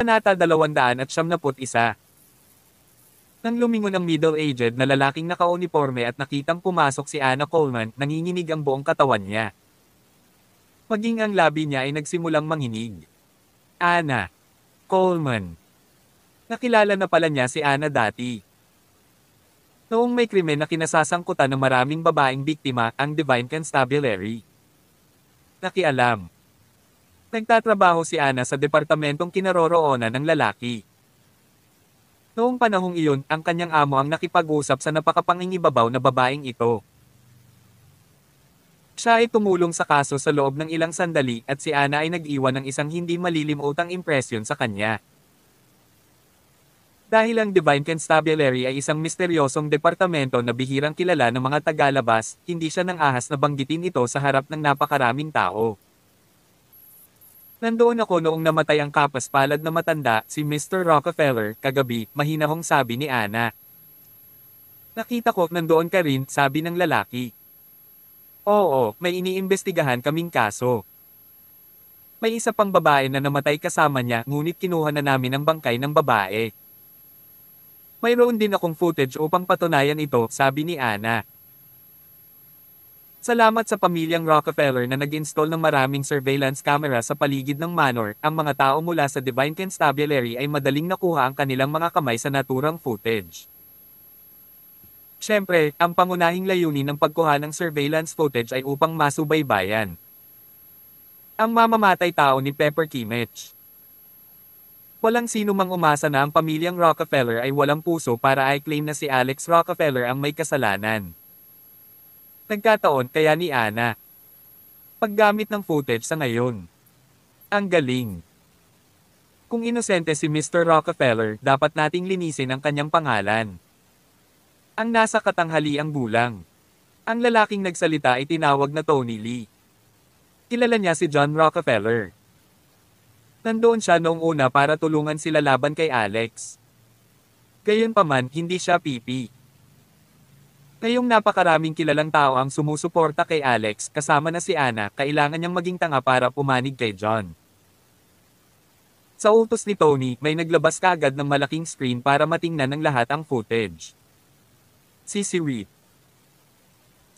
Panata 271. Nang lumingon ang middle-aged na lalaking nakauniforme at nakitang pumasok si Anna Coleman, nanginginig ang buong katawan niya. Maging ang labi niya ay nagsimulang manginig. Anna. Coleman. Nakilala na pala niya si Anna dati. Noong may krimen na kinasasangkutan ng maraming babaeng biktima, ang Divine Constabulary. Nakialam. Nagtatrabaho si Ana sa departamentong kinaroroonan ng lalaki. Noong panahong iyon, ang kanyang amo ang nakipag-usap sa napakapangingibabaw na babaeng ito. Siya ay tumulong sa kaso sa loob ng ilang sandali at si Ana ay nag-iwan ng isang hindi malilimutang impresyon sa kanya. Dahil ang Divine Constabulary ay isang misteryosong departamento na bihirang kilala ng mga tagalabas, hindi siya nang ahas na banggitin ito sa harap ng napakaraming tao. Nandoon ako noong namatay ang kapaspalad na matanda, si Mr. Rockefeller, kagabi, mahinahong sabi ni Ana. Nakita ko, nandoon ka rin, sabi ng lalaki. Oo, may iniimbestigahan kaming kaso. May isa pang babae na namatay kasama niya, ngunit kinuha na namin ang bangkay ng babae. Mayroon din akong footage upang patunayan ito, sabi ni Ana. Salamat sa pamilyang Rockefeller na nag-install ng maraming surveillance camera sa paligid ng manor, ang mga tao mula sa Divine Constabulary ay madaling nakuha ang kanilang mga kamay sa naturang footage. Siyempre, ang pangunahing layunin ng pagkuha ng surveillance footage ay upang masubaybayan. Ang mamamatay tao ni Pepper Kimmich. Walang sino mang umasa na ang pamilyang Rockefeller ay walang puso para i-claim na si Alex Rockefeller ang may kasalanan. Nagkataon kaya ni Ana. Paggamit ng footage sa ngayon. Ang galing. Kung inosente si Mr. Rockefeller, dapat nating linisin ang kanyang pangalan. Ang nasa katanghali ang gulang. Ang lalaking nagsalita ay tinawag na Tony Lee. Kilala niya si John Rockefeller. Nandoon siya noong una para tulungan sila laban kay Alex. Gayunpaman, hindi siya pipi. Ngayong napakaraming kilalang tao ang sumusuporta kay Alex kasama na si Ana, kailangan niyang maging tanga para pumanig kay John. Sa utos ni Tony, may naglabas kaagad ng malaking screen para matingnan ng lahat ang footage. Si Sisiwit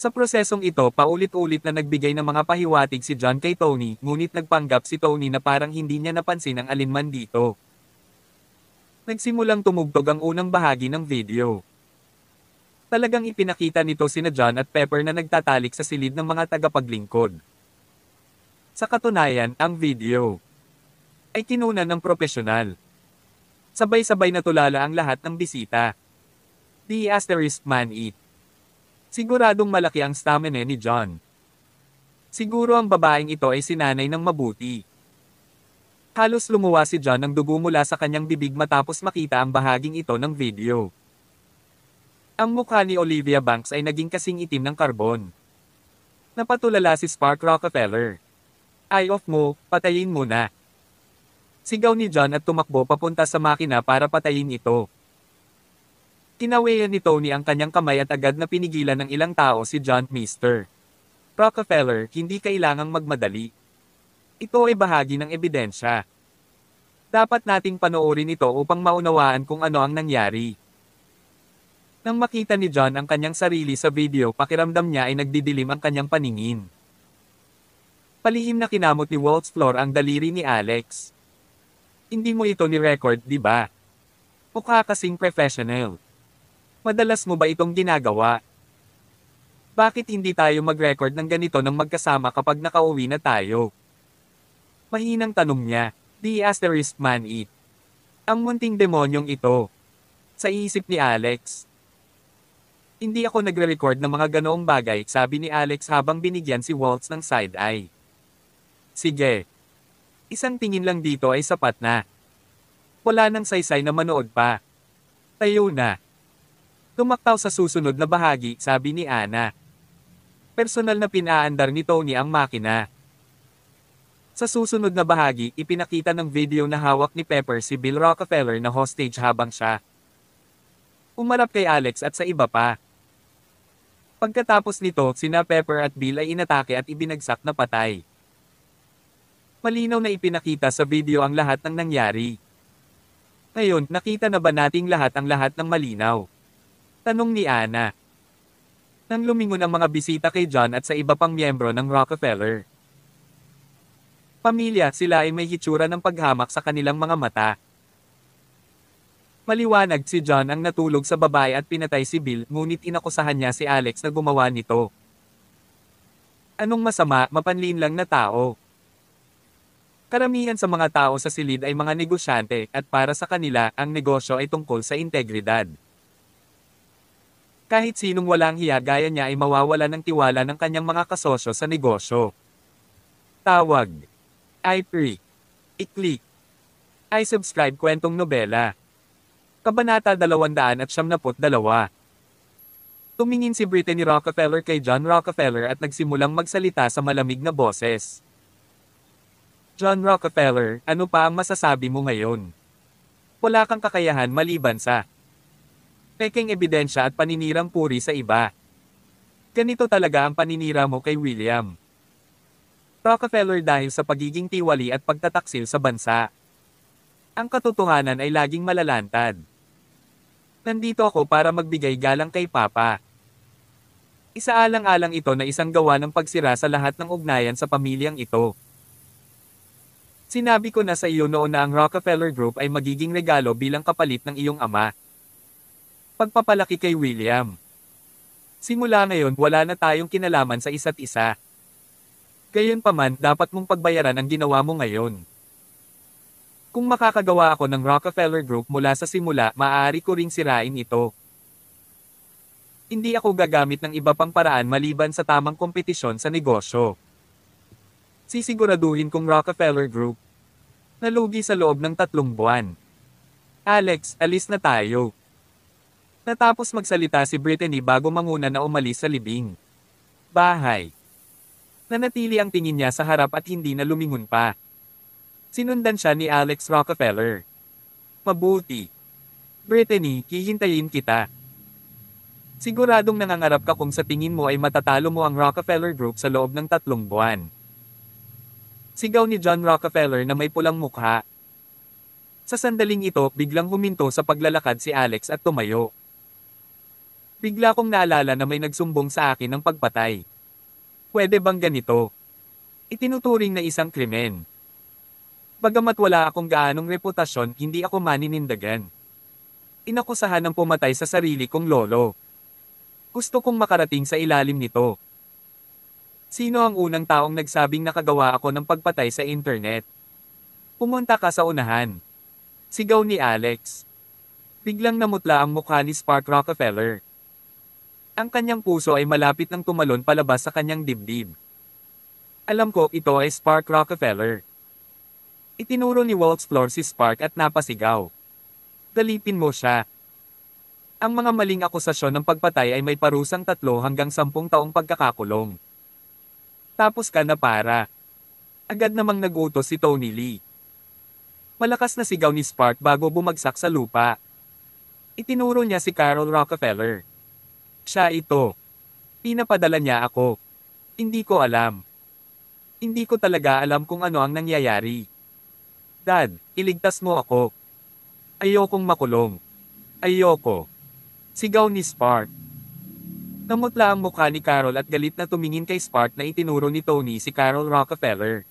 sa prosesong ito, paulit-ulit na nagbigay ng mga pahiwatig si John kay Tony, ngunit nagpanggap si Tony na parang hindi niya napansin ang alinman dito. Nagsimulang tumugtog ang unang bahagi ng video. Talagang ipinakita nito sina John at Pepper na nagtatalik sa silid ng mga tagapaglingkod. Sa katunayan, ang video ay kinunan ng profesional. Sabay-sabay na tulala ang lahat ng bisita. The asterisk man eat. Siguradong malaki ang stamina ni John. Siguro ang babaeng ito ay sinanay ng mabuti. Halos lumuwa si John ng dugo mula sa kanyang bibig matapos makita ang bahaging ito ng video. Ang mukha ni Olivia Banks ay naging kasing itim ng karbon. Napatulala si Spark Rockefeller. Eye off mo, patayin mo na. Sigaw ni John at tumakbo papunta sa makina para patayin ito. Kinawayan ni Tony ang kanyang kamay at agad na pinigilan ng ilang tao si John Mister. Rockefeller, hindi kailangang magmadali. Ito ay bahagi ng ebidensya. Dapat nating panoorin ito upang maunawaan kung ano ang nangyari. Nang makita ni John ang kanyang sarili sa video pakiramdam niya ay nagdidilim ang kanyang paningin. Palihim na kinamot ni Walt's floor ang daliri ni Alex. Hindi mo ito ni-record, di ba? Mukha kasing professional. Madalas mo ba itong ginagawa? Bakit hindi tayo mag-record ng ganito nang magkasama kapag nakauwi na tayo? Mahinang tanong niya, the asterisk man it. Ang munting demonyong ito. Sa isip ni Alex, hindi ako nagre-record ng mga ganoong bagay, sabi ni Alex habang binigyan si Waltz ng side-eye. Sige. Isang tingin lang dito ay sapat na. Wala nang saysay na manood pa. Tayo na. Tumaktaw sa susunod na bahagi, sabi ni Ana. Personal na pinaandar ni Tony ang makina. Sa susunod na bahagi, ipinakita ng video na hawak ni Pepper si Bill Rockefeller na hostage habang siya. Umarap kay Alex at sa iba pa. Pagkatapos nito, sina Pepper at Bill ay inatake at ibinagsak na patay. Malinaw na ipinakita sa video ang lahat ng nangyari. Ngayon, nakita na ba nating lahat ang lahat ng malinaw? Tanong ni Ana. Nang lumingon ang mga bisita kay John at sa iba pang miyembro ng Rockefeller. Pamilya, sila ay may hitsura ng paghamak sa kanilang mga mata. Maliwanag si John ang natulog sa babae at pinatay si Bill, ngunit inakusahan niya si Alex na gumawa nito. Anong masama, mapanlin lang na tao. Karamihan sa mga tao sa silid ay mga negosyante, at para sa kanila, ang negosyo ay tungkol sa integridad. Kahit sinong walang hiya gaya niya ay mawawala ng tiwala ng kanyang mga kasosyo sa negosyo. Tawag. I pre. I-click. I subscribe kwentong nobela. Kabanata 272. Tumingin si Brittany Rockefeller kay John Rockefeller at nagsimulang magsalita sa malamig na boses. John Rockefeller, ano pa ang masasabi mo ngayon? Wala kang kakayahan maliban sa peking ebidensya at paninirang puri sa iba. Ganito talaga ang paninira mo kay William. Rockefeller dahil sa pagiging tiwali at pagtataksil sa bansa. Ang katotohanan ay laging malalantad. Nandito ako para magbigay galang kay Papa. Isaalang-alang ito na isang gawa ng pagsira sa lahat ng ugnayan sa pamilyang ito. Sinabi ko na sa iyo noon na ang Rockefeller Group ay magiging regalo bilang kapalit ng iyong ama. Pagpapalaki kay William. Simula ngayon wala na tayong kinalaman sa isa't isa. Gayunpaman dapat mong pagbayaran ang ginawa mo ngayon. Kung makakagawa ako ng Rockefeller Group mula sa simula, maaari ko ring sirain ito. Hindi ako gagamit ng iba pang paraan maliban sa tamang kompetisyon sa negosyo. Sisiguraduhin kong Rockefeller Group nalugi sa loob ng tatlong buwan. Alex, alis na tayo. Natapos magsalita si Brittany bago manguna na umalis sa libing. Bahay. Nanatili ang tingin niya sa harap at hindi na lumingon pa sinundan siya ni Alex Rockefeller. Mabuti. Brittany, hihintayin kita. Siguradong nangangarap ka kung sa tingin mo ay matatalo mo ang Rockefeller Group sa loob ng tatlong buwan. Sigaw ni John Rockefeller na may pulang mukha. Sa sandaling ito, biglang huminto sa paglalakad si Alex at tumayo. Bigla kong naalala na may nagsumbong sa akin ng pagpatay. Pwede bang ganito? Itinuturing na isang krimen. Bagamat wala akong gaanong reputasyon, hindi ako maninindagan. Inakusahan ng pumatay sa sarili kong lolo. Gusto kong makarating sa ilalim nito. Sino ang unang taong nagsabing nakagawa ako ng pagpatay sa internet? Pumunta ka sa unahan. Sigaw ni Alex. Biglang namutla ang mukha ni Spark Rockefeller. Ang kanyang puso ay malapit ng tumalon palabas sa kanyang dibdib. Alam ko ito ay Spark Rockefeller Itinuro ni Waltz Flor si Spark at napasigaw. Dalipin mo siya. Ang mga maling akusasyon ng pagpatay ay may parusang tatlo hanggang sampung taong pagkakakulong. Tapos ka na para. Agad namang nagutos si Tony Lee. Malakas na sigaw ni Spark bago bumagsak sa lupa. Itinuro niya si Carol Rockefeller. Siya ito. Pinapadala niya ako. Hindi ko alam. Hindi ko talaga alam kung ano ang nangyayari. Dad, iligtas mo ako. Ayokong makulong. Ayoko. Sigaw ni Spark. Namutla ang mukha ni Carol at galit na tumingin kay Spark na itinuro ni Tony si Carol Rockefeller.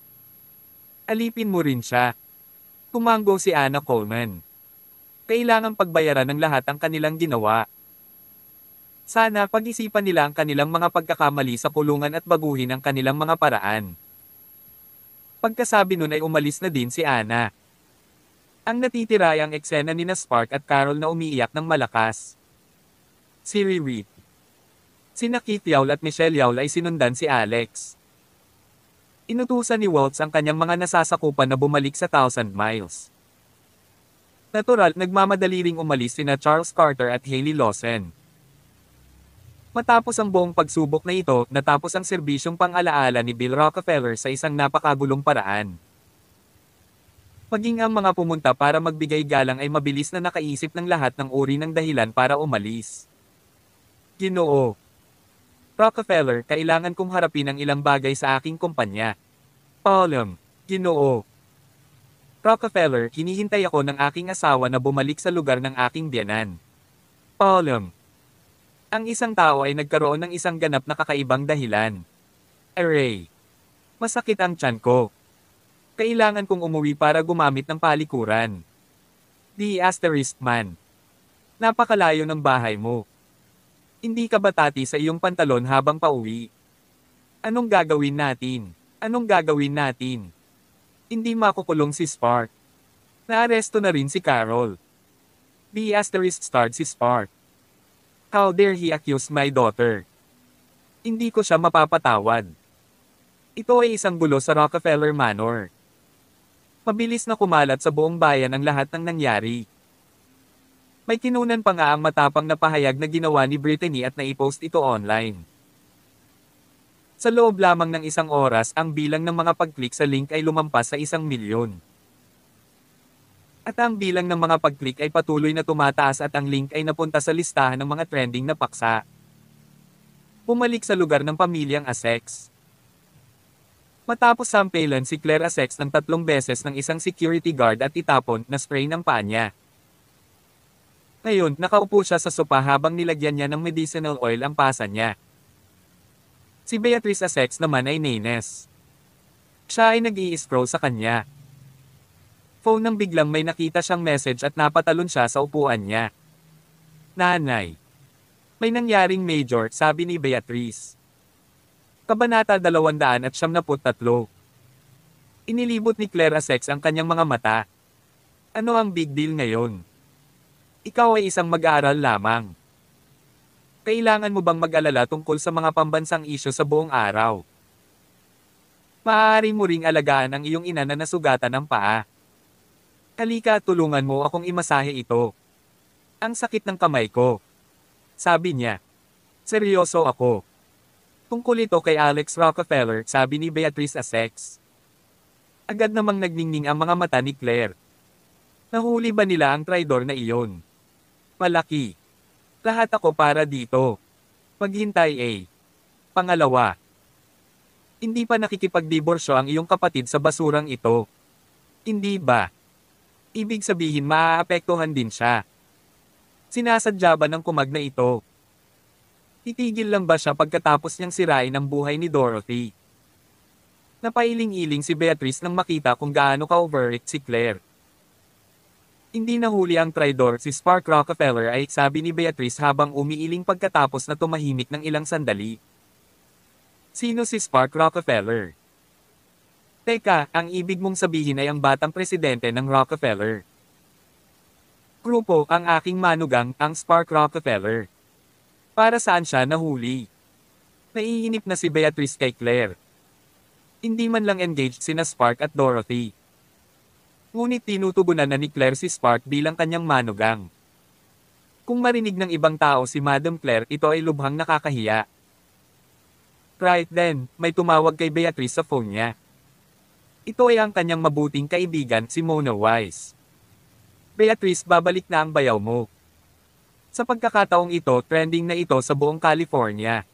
Alipin mo rin siya. Kumanggo si Anna Coleman. Kailangan pagbayaran ng lahat ang kanilang ginawa. Sana pag-isipan nila ang kanilang mga pagkakamali sa kulungan at baguhin ang kanilang mga paraan. Pagkasabi nun ay umalis na din si Ana. Ang natitira ang eksena ni na Spark at Carol na umiiyak ng malakas. Si Riri. Si Nakit Yawl at Michelle Yawl ay sinundan si Alex. Inutusan ni Waltz ang kanyang mga nasasakupan na bumalik sa Thousand Miles. Natural, nagmamadali ring umalis sina Charles Carter at Haley Lawson. Matapos ang buong pagsubok na ito, natapos ang serbisyong pang-alaala ni Bill Rockefeller sa isang napakagulong paraan. Maging ang mga pumunta para magbigay galang ay mabilis na nakaisip ng lahat ng uri ng dahilan para umalis. Ginoo. Rockefeller, kailangan kong harapin ang ilang bagay sa aking kumpanya. Paulum. Ginoo. Rockefeller, hinihintay ako ng aking asawa na bumalik sa lugar ng aking biyanan. Paulum. Ang isang tao ay nagkaroon ng isang ganap na kakaibang dahilan. Aray! Masakit ang tiyan ko. Kailangan kong umuwi para gumamit ng palikuran. The asterisk man. Napakalayo ng bahay mo. Hindi ka batati sa iyong pantalon habang pauwi. Anong gagawin natin? Anong gagawin natin? Hindi makukulong si Spark. Naaresto na rin si Carol. The asterisk starred si Spark. How dare he accuse my daughter? Hindi ko siya mapapatawad. Ito ay isang gulo sa Rockefeller Manor. Mabilis na kumalat sa buong bayan ang lahat ng nangyari. May kinunan pa nga ang matapang na pahayag na ginawa ni Brittany at naipost ito online. Sa loob lamang ng isang oras ang bilang ng mga pag-click sa link ay lumampas sa isang milyon. At ang bilang ng mga pag-click ay patuloy na tumataas at ang link ay napunta sa listahan ng mga trending na paksa. Pumalik sa lugar ng pamilyang Asex. Matapos sampelan si Claire Asex ng tatlong beses ng isang security guard at itapon na spray ng paa niya. Ngayon, nakaupo siya sa sopa habang nilagyan niya ng medicinal oil ang pasa niya. Si Beatrice Asex naman ay naines. Siya ay nag-i-scroll sa kanya phone nang biglang may nakita siyang message at napatalon siya sa upuan niya. Nanay. May nangyaring major, sabi ni Beatrice. Kabanata 273. Inilibot ni Clara Sex ang kanyang mga mata. Ano ang big deal ngayon? Ikaw ay isang mag-aaral lamang. Kailangan mo bang mag-alala tungkol sa mga pambansang isyo sa buong araw? Maaari mo ring alagaan ang iyong ina na nasugatan ng paa. Halika tulungan mo akong imasahe ito. Ang sakit ng kamay ko. Sabi niya. Seryoso ako. Tungkol ito kay Alex Rockefeller, sabi ni Beatrice Essex. Agad namang nagningning ang mga mata ni Claire. Nahuli ba nila ang traidor na iyon? Malaki. Lahat ako para dito. Maghintay eh. Pangalawa. Hindi pa nakikipagdiborsyo ang iyong kapatid sa basurang ito. Hindi ba? Ibig sabihin maaapektuhan din siya. Sinasadya ba ng kumag na ito? Titigil lang ba siya pagkatapos niyang sirain ang buhay ni Dorothy? Napailing-iling si Beatrice nang makita kung gaano ka-overict si Claire. Hindi nahuli ang traidor si Spark Rockefeller ay sabi ni Beatrice habang umiiling pagkatapos na tumahimik ng ilang sandali. Sino si Spark Rockefeller? Teka, ang ibig mong sabihin ay ang batang presidente ng Rockefeller. Grupo, ang aking manugang, ang Spark Rockefeller. Para saan siya nahuli? Naiinip na si Beatrice kay Claire. Hindi man lang engaged sina Spark at Dorothy. Ngunit tinutugunan na ni Claire si Spark bilang kanyang manugang. Kung marinig ng ibang tao si Madam Claire, ito ay lubhang nakakahiya. Right then, may tumawag kay Beatrice sa phone niya. Ito ay ang kanyang mabuting kaibigan si Mona Wise. Beatrice babalik na ang bayaw mo. Sa pagkakataong ito trending na ito sa buong California.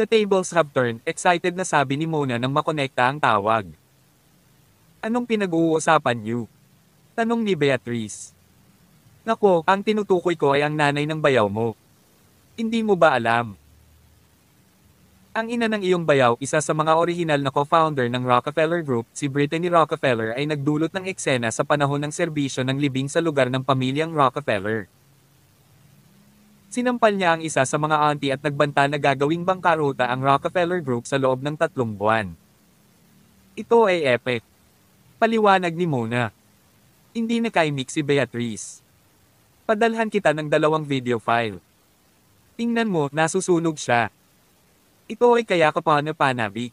The tables have turned, excited na sabi ni Mona nang makonekta ang tawag. Anong pinag-uusapan niyo? Tanong ni Beatrice. Nako, ang tinutukoy ko ay ang nanay ng bayaw mo. Hindi mo ba alam? Ang ina ng iyong bayaw, isa sa mga orihinal na co-founder ng Rockefeller Group, si Brittany Rockefeller ay nagdulot ng eksena sa panahon ng serbisyo ng libing sa lugar ng pamilyang Rockefeller. Sinampal niya ang isa sa mga auntie at nagbanta na gagawing bangkaruta ang Rockefeller Group sa loob ng tatlong buwan. Ito ay epic. Paliwanag ni Mona. Hindi na kaimik si Beatrice. Padalhan kita ng dalawang video file. Tingnan mo, nasusunog siya. Ito ay kaya kapano panabi.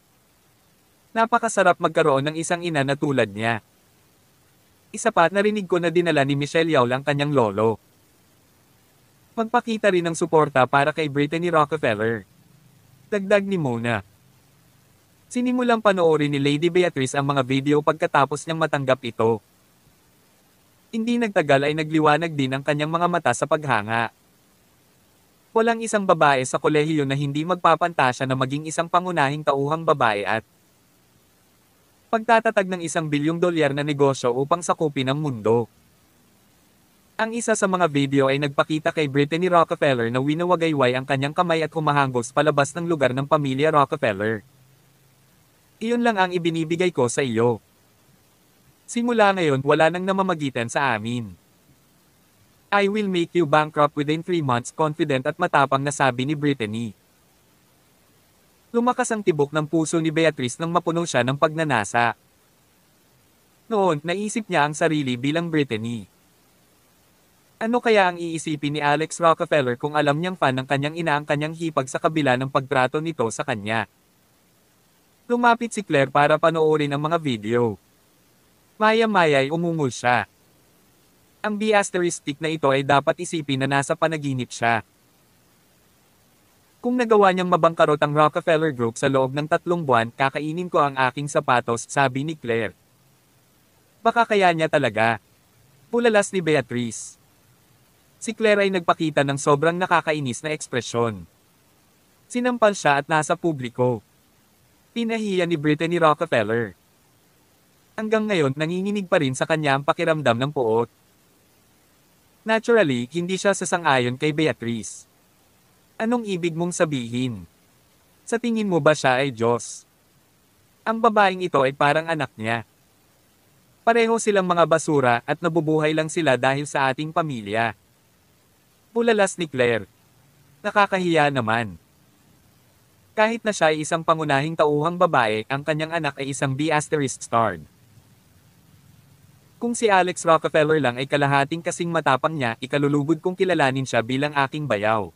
Napakasarap magkaroon ng isang ina na tulad niya. Isa pa narinig ko na dinala ni Michelle Yao lang kanyang lolo. Pagpakita rin ng suporta para kay Brittany Rockefeller. Dagdag ni Mona. Sinimulang panoorin ni Lady Beatrice ang mga video pagkatapos niyang matanggap ito. Hindi nagtagal ay nagliwanag din ang kanyang mga mata sa paghanga. Walang isang babae sa kolehiyo na hindi magpapantasya na maging isang pangunahing tauhang babae at pagtatatag ng isang bilyong dolyar na negosyo upang sakupin ang mundo. Ang isa sa mga video ay nagpakita kay Brittany Rockefeller na winawagayway ang kanyang kamay at humahanggos palabas ng lugar ng pamilya Rockefeller. Iyon lang ang ibinibigay ko sa iyo. Simula ngayon wala nang namamagitan sa amin. I will make you bankrupt within 3 months confident at matapang na sabi ni Brittany. Lumakas ang tibok ng puso ni Beatrice nang mapuno siya ng pagnanasa. Noon, naisip niya ang sarili bilang Brittany. Ano kaya ang iisipin ni Alex Rockefeller kung alam niyang fan ng kanyang ina ang kanyang hipag sa kabila ng pagtrato nito sa kanya? Lumapit si Claire para panoorin ang mga video. Maya-maya ay umungol siya. Ang B-asterisk na ito ay dapat isipin na nasa panaginip siya. Kung nagawa niyang mabangkarot ang Rockefeller Group sa loob ng tatlong buwan, kakainin ko ang aking sapatos, sabi ni Claire. Baka kaya niya talaga. Pulalas ni Beatrice. Si Claire ay nagpakita ng sobrang nakakainis na ekspresyon. Sinampal siya at nasa publiko. Pinahiya ni Brittany Rockefeller. Hanggang ngayon nanginginig pa rin sa kanya ang pakiramdam ng poot. Naturally, hindi siya sasang-ayon kay Beatrice. Anong ibig mong sabihin? Sa tingin mo ba siya ay Diyos? Ang babaeng ito ay parang anak niya. Pareho silang mga basura at nabubuhay lang sila dahil sa ating pamilya. Pulalas ni Claire. Nakakahiya naman. Kahit na siya ay isang pangunahing tauhang babae, ang kanyang anak ay isang B** starred. Kung si Alex Rockefeller lang ay kalahating kasing matapang niya, ikalulubod kong kilalanin siya bilang aking bayaw.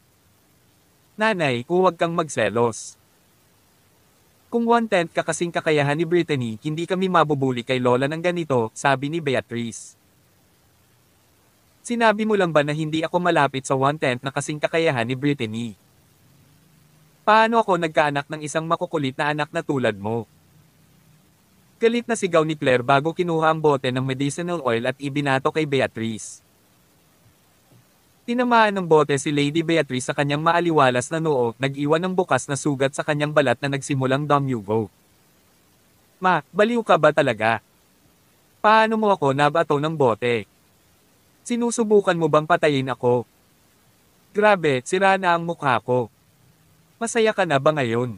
Nanay, huwag kang magselos. Kung one-tenth ka kasing kakayahan ni Brittany, hindi kami mabubuli kay Lola ng ganito, sabi ni Beatrice. Sinabi mo lang ba na hindi ako malapit sa one-tenth na kasing kakayahan ni Brittany? Paano ako nagkaanak ng isang makukulit na anak na tulad mo? Galit na sigaw ni Claire bago kinuha ang bote ng medicinal oil at ibinato kay Beatrice. Tinamaan ng bote si Lady Beatrice sa kanyang maaliwalas na noo, nag-iwan ng bukas na sugat sa kanyang balat na nagsimulang damugo. Ma, baliw ka ba talaga? Paano mo ako nabato ng bote? Sinusubukan mo bang patayin ako? Grabe, sira na ang mukha ko. Masaya ka na ba ngayon?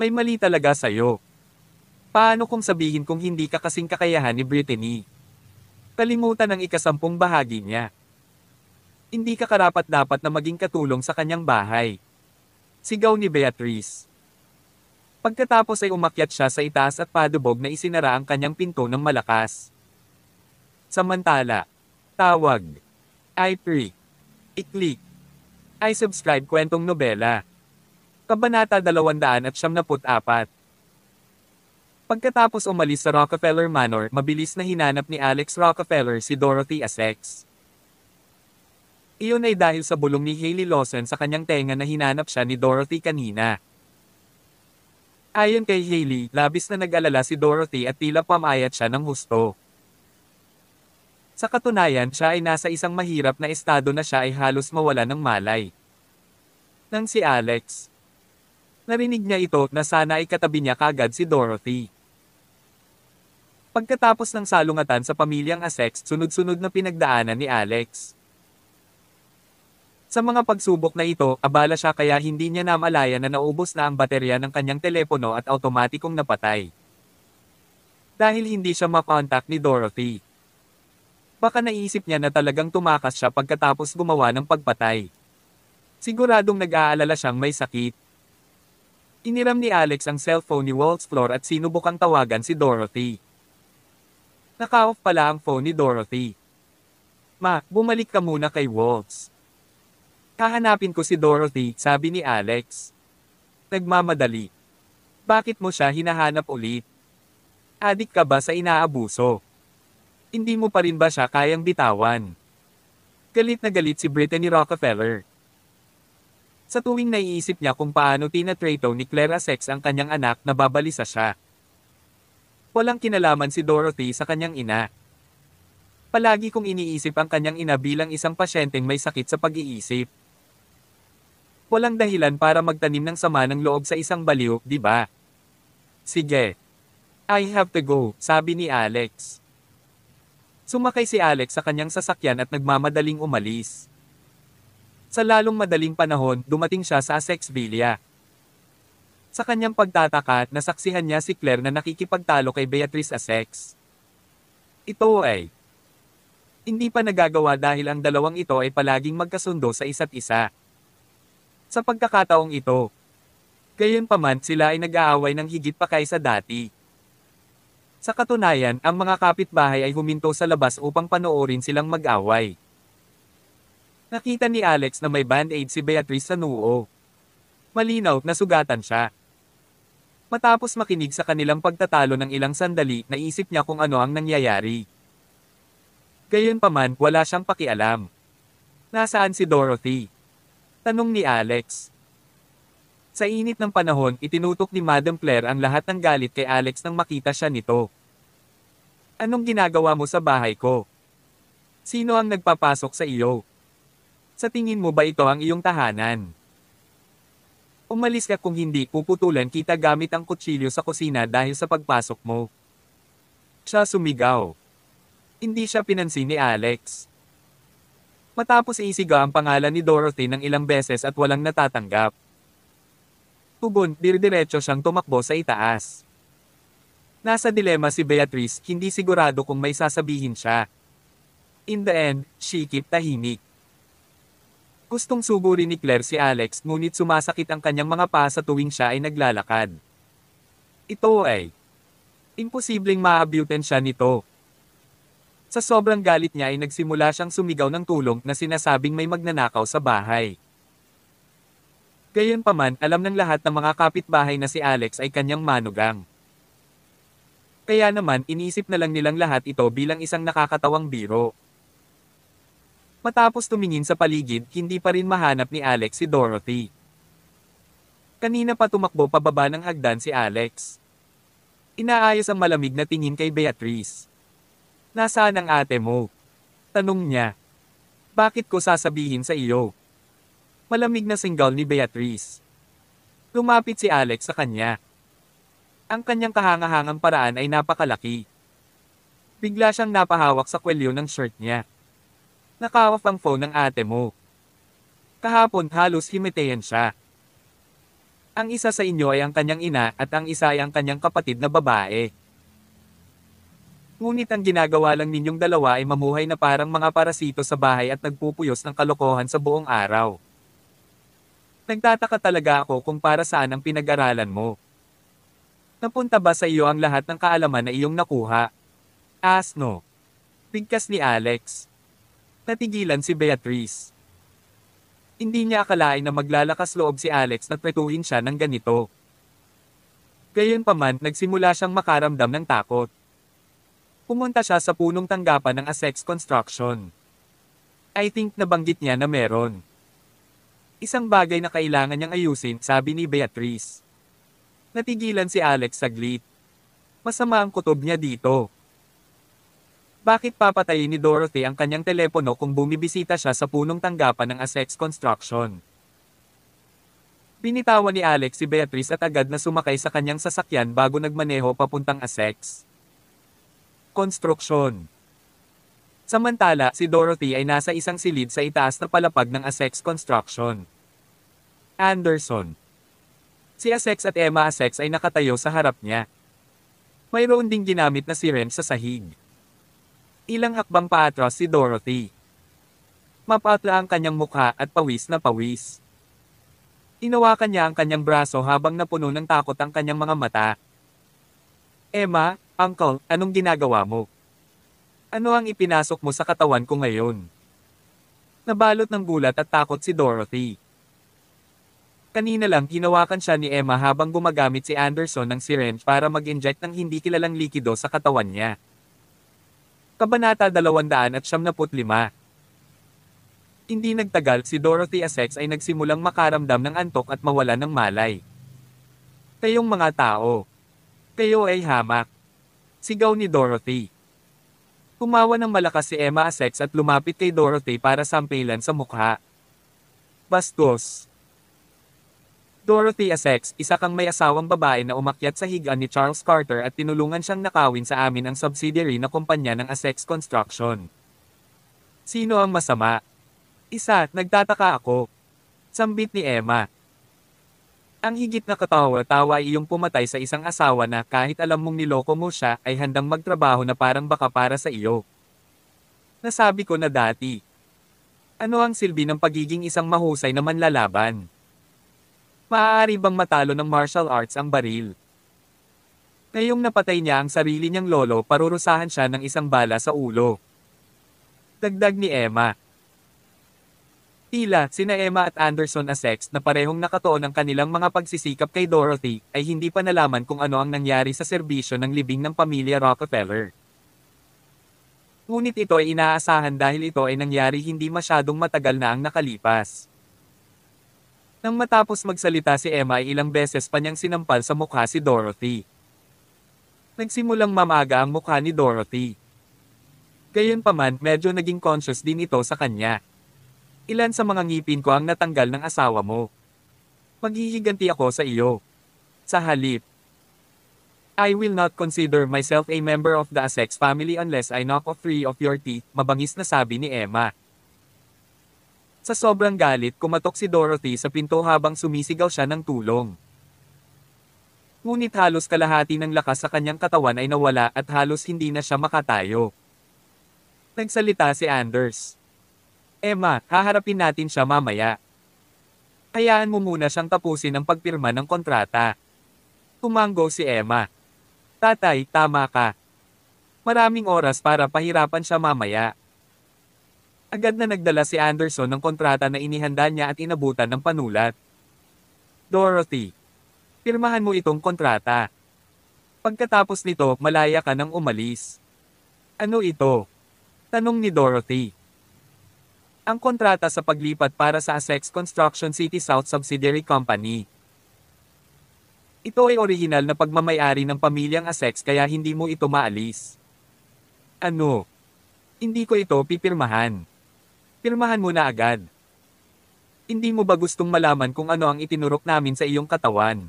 May mali talaga sa'yo. Paano kung sabihin kung hindi ka kasing kakayahan ni Brittany? Kalimutan ang ikasampung bahagi niya. Hindi ka karapat-dapat na maging katulong sa kanyang bahay. Sigaw ni Beatrice. Pagkatapos ay umakyat siya sa itaas at padubog na isinara ang kanyang pinto ng malakas. Samantala, tawag, i-click, i-click, i-subscribe kwentong nobela. Kabanata 274 Pagkatapos umalis sa Rockefeller Manor, mabilis na hinanap ni Alex Rockefeller si Dorothy as Iyon ay dahil sa bulong ni Haley Lawson sa kanyang tenga na hinanap siya ni Dorothy kanina. Ayon kay Haley, labis na nag-alala si Dorothy at tila pamayat siya ng husto. Sa katunayan siya ay nasa isang mahirap na estado na siya ay halos mawala ng malay. Nang si Alex. Narinig niya ito na sana ay katabi niya kagad si Dorothy. Pagkatapos ng salungatan sa pamilyang Asex, sunod-sunod na pinagdaanan ni Alex. Sa mga pagsubok na ito, abala siya kaya hindi niya namalayan na naubos na ang baterya ng kanyang telepono at automatikong napatay. Dahil hindi siya makontakt ni Dorothy. Baka naisip niya na talagang tumakas siya pagkatapos gumawa ng pagpatay. Siguradong nag-aalala siyang may sakit. Iniram ni Alex ang cellphone ni Walt's Floor at sinubok ang tawagan si Dorothy. Naka-off pala ang phone ni Dorothy. Ma, bumalik ka muna kay Waltz. Kahanapin ko si Dorothy, sabi ni Alex. Nagmamadali. Bakit mo siya hinahanap ulit? Adik ka ba sa inaabuso? Hindi mo pa rin ba siya kayang bitawan? Galit na galit si Brittany Rockefeller. Sa tuwing naiisip niya kung paano tinatrato ni Clara Sex ang kanyang anak na babalisa siya. Walang kinalaman si Dorothy sa kanyang ina. Palagi kong iniisip ang kanyang ina bilang isang pasyenteng may sakit sa pag-iisip. Walang dahilan para magtanim ng sama ng loob sa isang baliw, di ba? Sige. I have to go, sabi ni Alex. Sumakay si Alex sa kanyang sasakyan at nagmamadaling umalis. Sa lalong madaling panahon, dumating siya sa Asexvilla. Sa kanyang pagtataka, at nasaksihan niya si Claire na nakikipagtalo kay Beatriz Asex. Ito ay hindi pa nagagawa dahil ang dalawang ito ay palaging magkasundo sa isa't isa. Sa pagkakataong ito, gayunpaman sila ay nag-aaway ng higit pa kaysa dati. Sa katunayan, ang mga kapitbahay ay huminto sa labas upang panoorin silang mag aaway Nakita ni Alex na may band-aid si Beatrice sa noo. Malinaw na sugatan siya. Matapos makinig sa kanilang pagtatalo ng ilang sandali, naisip niya kung ano ang nangyayari. Gayunpaman, wala siyang pakialam. Nasaan si Dorothy? Tanong ni Alex. Sa init ng panahon, itinutok ni Madam Claire ang lahat ng galit kay Alex nang makita siya nito. Anong ginagawa mo sa bahay ko? Sino ang nagpapasok sa iyo? Sa tingin mo ba ito ang iyong tahanan? Umalis ka kung hindi puputulan kita gamit ang kutsilyo sa kusina dahil sa pagpasok mo. Siya sumigaw. Hindi siya pinansin ni Alex. Matapos iisiga ang pangalan ni Dorothy ng ilang beses at walang natatanggap. Tugon, dirdiretso siyang tumakbo sa itaas. Nasa dilema si Beatrice, hindi sigurado kung may sasabihin siya. In the end, she keep tahimik. Gustong subo ni Claire si Alex ngunit sumasakit ang kanyang mga paa sa tuwing siya ay naglalakad. Ito ay imposibleng maabutan siya nito. Sa sobrang galit niya ay nagsimula siyang sumigaw ng tulong na sinasabing may magnanakaw sa bahay. Gayunpaman, alam ng lahat ng mga kapitbahay na si Alex ay kanyang manugang. Kaya naman, inisip na lang nilang lahat ito bilang isang nakakatawang biro. Matapos tumingin sa paligid, hindi pa rin mahanap ni Alex si Dorothy. Kanina pa tumakbo pababa ng hagdan si Alex. Inaayos ang malamig na tingin kay Beatrice. Nasaan ang ate mo? Tanong niya. Bakit ko sasabihin sa iyo? Malamig na single ni Beatrice. Lumapit si Alex sa kanya. Ang kanyang kahangahangang paraan ay napakalaki. Bigla siyang napahawak sa kwelyo ng shirt niya. Naka-off ang phone ng ate mo. Kahapon halos himitayan siya. Ang isa sa inyo ay ang kanyang ina at ang isa ay ang kanyang kapatid na babae. Ngunit ang ginagawa lang ninyong dalawa ay mamuhay na parang mga parasito sa bahay at nagpupuyos ng kalokohan sa buong araw. Nagtataka talaga ako kung para saan ang pinag-aralan mo. Napunta ba sa iyo ang lahat ng kaalaman na iyong nakuha? Asno. Bigkas ni Alex. Natigilan si Beatrice. Hindi niya akalain na maglalakas loob si Alex na tretuhin siya ng ganito. Gayunpaman, nagsimula siyang makaramdam ng takot. Pumunta siya sa punong tanggapan ng Asex Construction. I think nabanggit niya na meron. Isang bagay na kailangan niyang ayusin, sabi ni Beatrice. Natigilan si Alex saglit. Masama ang kutob niya dito. Bakit papatayin ni Dorothy ang kanyang telepono kung bumibisita siya sa punong tanggapan ng Asex Construction? Binitawan ni Alex si Beatrice at agad na sumakay sa kanyang sasakyan bago nagmaneho papuntang Asex. Construction Samantala, si Dorothy ay nasa isang silid sa itaas na palapag ng Asex Construction. Anderson Si Asex at Emma Asex ay nakatayo sa harap niya. Mayroon ding ginamit na siren sa sahig. Ilang hakbang paatras si Dorothy. Mapatla ang kanyang mukha at pawis na pawis. Inawakan niya ang kanyang braso habang napuno ng takot ang kanyang mga mata. Emma, Uncle, anong ginagawa mo? Ano ang ipinasok mo sa katawan ko ngayon? Nabalot ng gulat at takot si Dorothy. Kanina lang hinawakan siya ni Emma habang gumagamit si Anderson ng syringe para mag-inject ng hindi kilalang likido sa katawan niya. Kabanata 275. Hindi nagtagal si Dorothy Essex ay nagsimulang makaramdam ng antok at mawala ng malay. Kayong mga tao. Kayo ay hamak. Sigaw ni Dorothy. Tumawa ng malakas si Emma Essex at lumapit kay Dorothy para sampilan sa mukha. Bastos. Dorothy Essex, isa kang may asawang babae na umakyat sa higaan ni Charles Carter at tinulungan siyang nakawin sa amin ang subsidiary na kumpanya ng Essex Construction. Sino ang masama? Isa, nagtataka ako. Sambit ni Emma. Ang higit na katawa-tawa ay iyong pumatay sa isang asawa na kahit alam mong niloko mo siya ay handang magtrabaho na parang baka para sa iyo. Nasabi ko na dati. Ano ang silbi ng pagiging isang mahusay na manlalaban? Maaari bang matalo ng martial arts ang baril? Ngayong napatay niya ang sarili niyang lolo parurusahan siya ng isang bala sa ulo. Dagdag ni Emma. Tila, sina Emma at Anderson Essex na parehong nakatoon ang kanilang mga pagsisikap kay Dorothy ay hindi pa nalaman kung ano ang nangyari sa serbisyo ng libing ng pamilya Rockefeller. Ngunit ito ay inaasahan dahil ito ay nangyari hindi masyadong matagal na ang nakalipas. Nang matapos magsalita si Emma ay ilang beses pa niyang sinampal sa mukha si Dorothy. Nagsimulang mamaga ang mukha ni Dorothy. Gayunpaman, medyo naging conscious din ito sa kanya. Ilan sa mga ngipin ko ang natanggal ng asawa mo. Maghihiganti ako sa iyo. Sa halip, I will not consider myself a member of the Asex family unless I knock off three of your teeth, mabangis na sabi ni Emma. Sa sobrang galit kumatok si Dorothy sa pinto habang sumisigaw siya ng tulong. Ngunit halos kalahati ng lakas sa kanyang katawan ay nawala at halos hindi na siya makatayo. Nagsalita si Anders. Emma, haharapin natin siya mamaya. Kayaan mo muna siyang tapusin ang pagpirma ng kontrata. Tumanggo si Emma. Tatay, tama ka. Maraming oras para pahirapan siya mamaya. Agad na nagdala si Anderson ng kontrata na inihanda niya at inabutan ng panulat. Dorothy, pirmahan mo itong kontrata. Pagkatapos nito, malaya ka nang umalis. Ano ito? Tanong ni Dorothy. Ang kontrata sa paglipat para sa Asex Construction City South Subsidiary Company. Ito ay orihinal na pagmamayari ng pamilyang Asex kaya hindi mo ito maalis. Ano? Hindi ko ito pipirmahan pirmahan mo na agad. Hindi mo ba gustong malaman kung ano ang itinurok namin sa iyong katawan?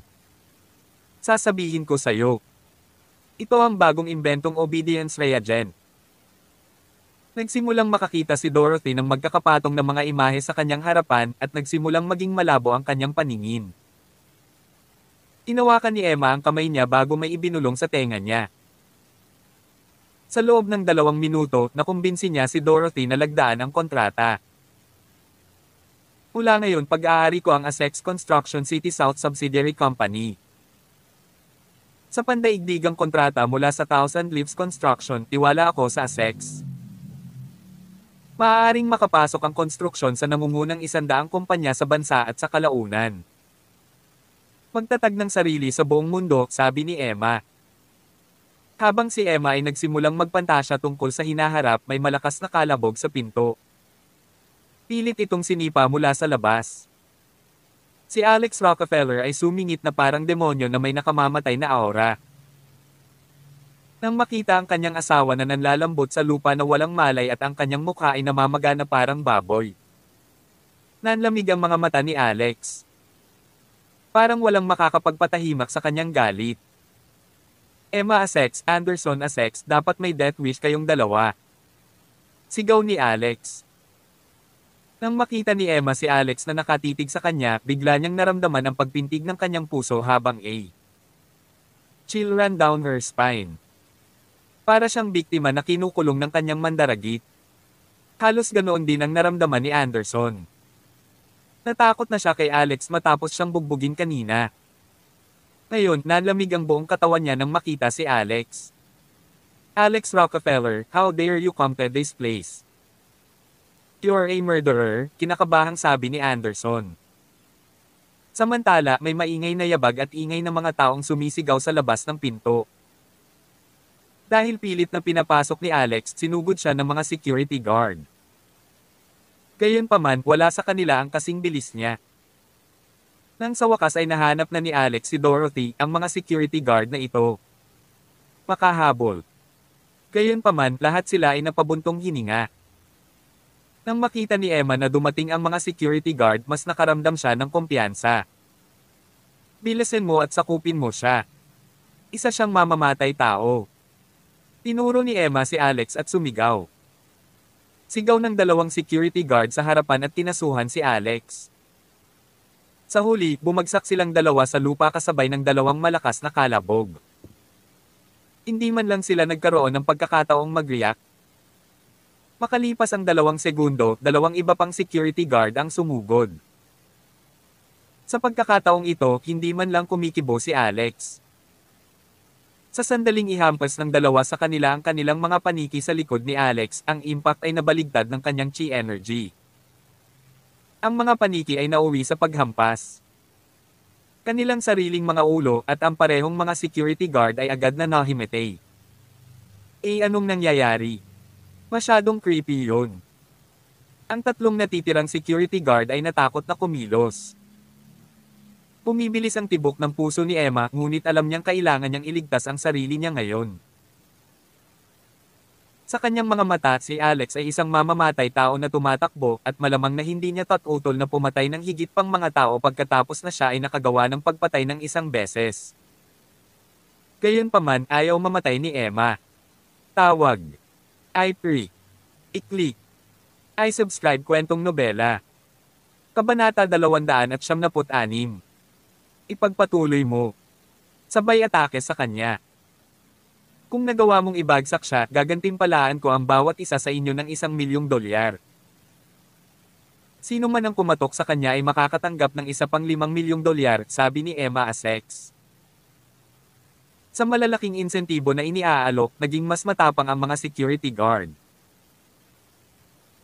Sasabihin ko sa'yo. Ito ang bagong imbentong obedience reagent. Nagsimulang makakita si Dorothy ng magkakapatong ng mga imahe sa kanyang harapan at nagsimulang maging malabo ang kanyang paningin. Inawakan ni Emma ang kamay niya bago may ibinulong sa tenga niya. Sa loob ng dalawang minuto, nakumbinsi niya si Dorothy na lagdaan ang kontrata. Mula ngayon pag-aari ko ang Asex Construction City South Subsidiary Company. Sa pandaigdigang kontrata mula sa Thousand Leaves Construction, tiwala ako sa Asex. Maaaring makapasok ang konstruksyon sa nangungunang isandaang kumpanya sa bansa at sa kalaunan. Magtatag ng sarili sa buong mundo, sabi ni Emma. Habang si Emma ay nagsimulang magpantasya tungkol sa hinaharap may malakas na kalabog sa pinto. Pilit itong sinipa mula sa labas. Si Alex Rockefeller ay sumingit na parang demonyo na may nakamamatay na aura. Nang makita ang kanyang asawa na nanlalambot sa lupa na walang malay at ang kanyang mukha ay namamaga na parang baboy. Nanlamig ang mga mata ni Alex. Parang walang makakapagpatahimak sa kanyang galit. Emma Asex, Anderson Asex, dapat may death wish kayong dalawa. Sigaw ni Alex. Nang makita ni Emma si Alex na nakatitig sa kanya, bigla niyang naramdaman ang pagpintig ng kanyang puso habang A. Chill ran down her spine. Para siyang biktima na kinukulong ng kanyang mandaragit. Halos ganoon din ang naramdaman ni Anderson. Natakot na siya kay Alex matapos siyang bugbugin kanina. Ngayon, nalamig ang buong katawan niya nang makita si Alex. Alex Rockefeller, how dare you come to this place? You are a murderer, kinakabahang sabi ni Anderson. Samantala, may maingay na yabag at ingay ng mga taong sumisigaw sa labas ng pinto. Dahil pilit na pinapasok ni Alex, sinugod siya ng mga security guard. Gayunpaman, wala sa kanila ang kasing bilis niya. Nang sa wakas ay nahanap na ni Alex si Dorothy ang mga security guard na ito. Makahabol. Gayunpaman lahat sila ay napabuntong hininga. Nang makita ni Emma na dumating ang mga security guard mas nakaramdam siya ng kumpiyansa. Bilasin mo at sakupin mo siya. Isa siyang mamamatay tao. Tinuro ni Emma si Alex at sumigaw. Sigaw ng dalawang security guard sa harapan at tinasuhan si Alex. Sa huli, bumagsak silang dalawa sa lupa kasabay ng dalawang malakas na kalabog. Hindi man lang sila nagkaroon ng pagkakataong mag-react. Makalipas ang dalawang segundo, dalawang iba pang security guard ang sumugod. Sa pagkakataong ito, hindi man lang kumikibo si Alex. Sa sandaling ihampas ng dalawa sa kanila ang kanilang mga paniki sa likod ni Alex, ang impact ay nabaligtad ng kanyang chi energy. Ang mga paniki ay nauwi sa paghampas. Kanilang sariling mga ulo at ang parehong mga security guard ay agad na nahimete. Eh anong nangyayari? Masyadong creepy yun. Ang tatlong natitirang security guard ay natakot na kumilos. Pumibilis ang tibok ng puso ni Emma ngunit alam niyang kailangan niyang iligtas ang sarili niya ngayon. Sa kanyang mga mata, si Alex ay isang mamamatay tao na tumatakbo at malamang na hindi niya tatutol na pumatay ng higit pang mga tao pagkatapos na siya ay nakagawa ng pagpatay ng isang beses. Gayunpaman, ayaw mamatay ni Emma. Tawag. I pre. I-click. I subscribe kwentong nobela. Kabanata 276. Ipagpatuloy mo. Sabay atake sa kanya. Kung nagawa mong ibagsak siya, gagantimpalaan ko ang bawat isa sa inyo ng isang milyong dolyar. Sino man ang kumatok sa kanya ay makakatanggap ng isa pang limang milyong dolyar, sabi ni Emma Asex. Sa malalaking insentibo na iniaalok, naging mas matapang ang mga security guard.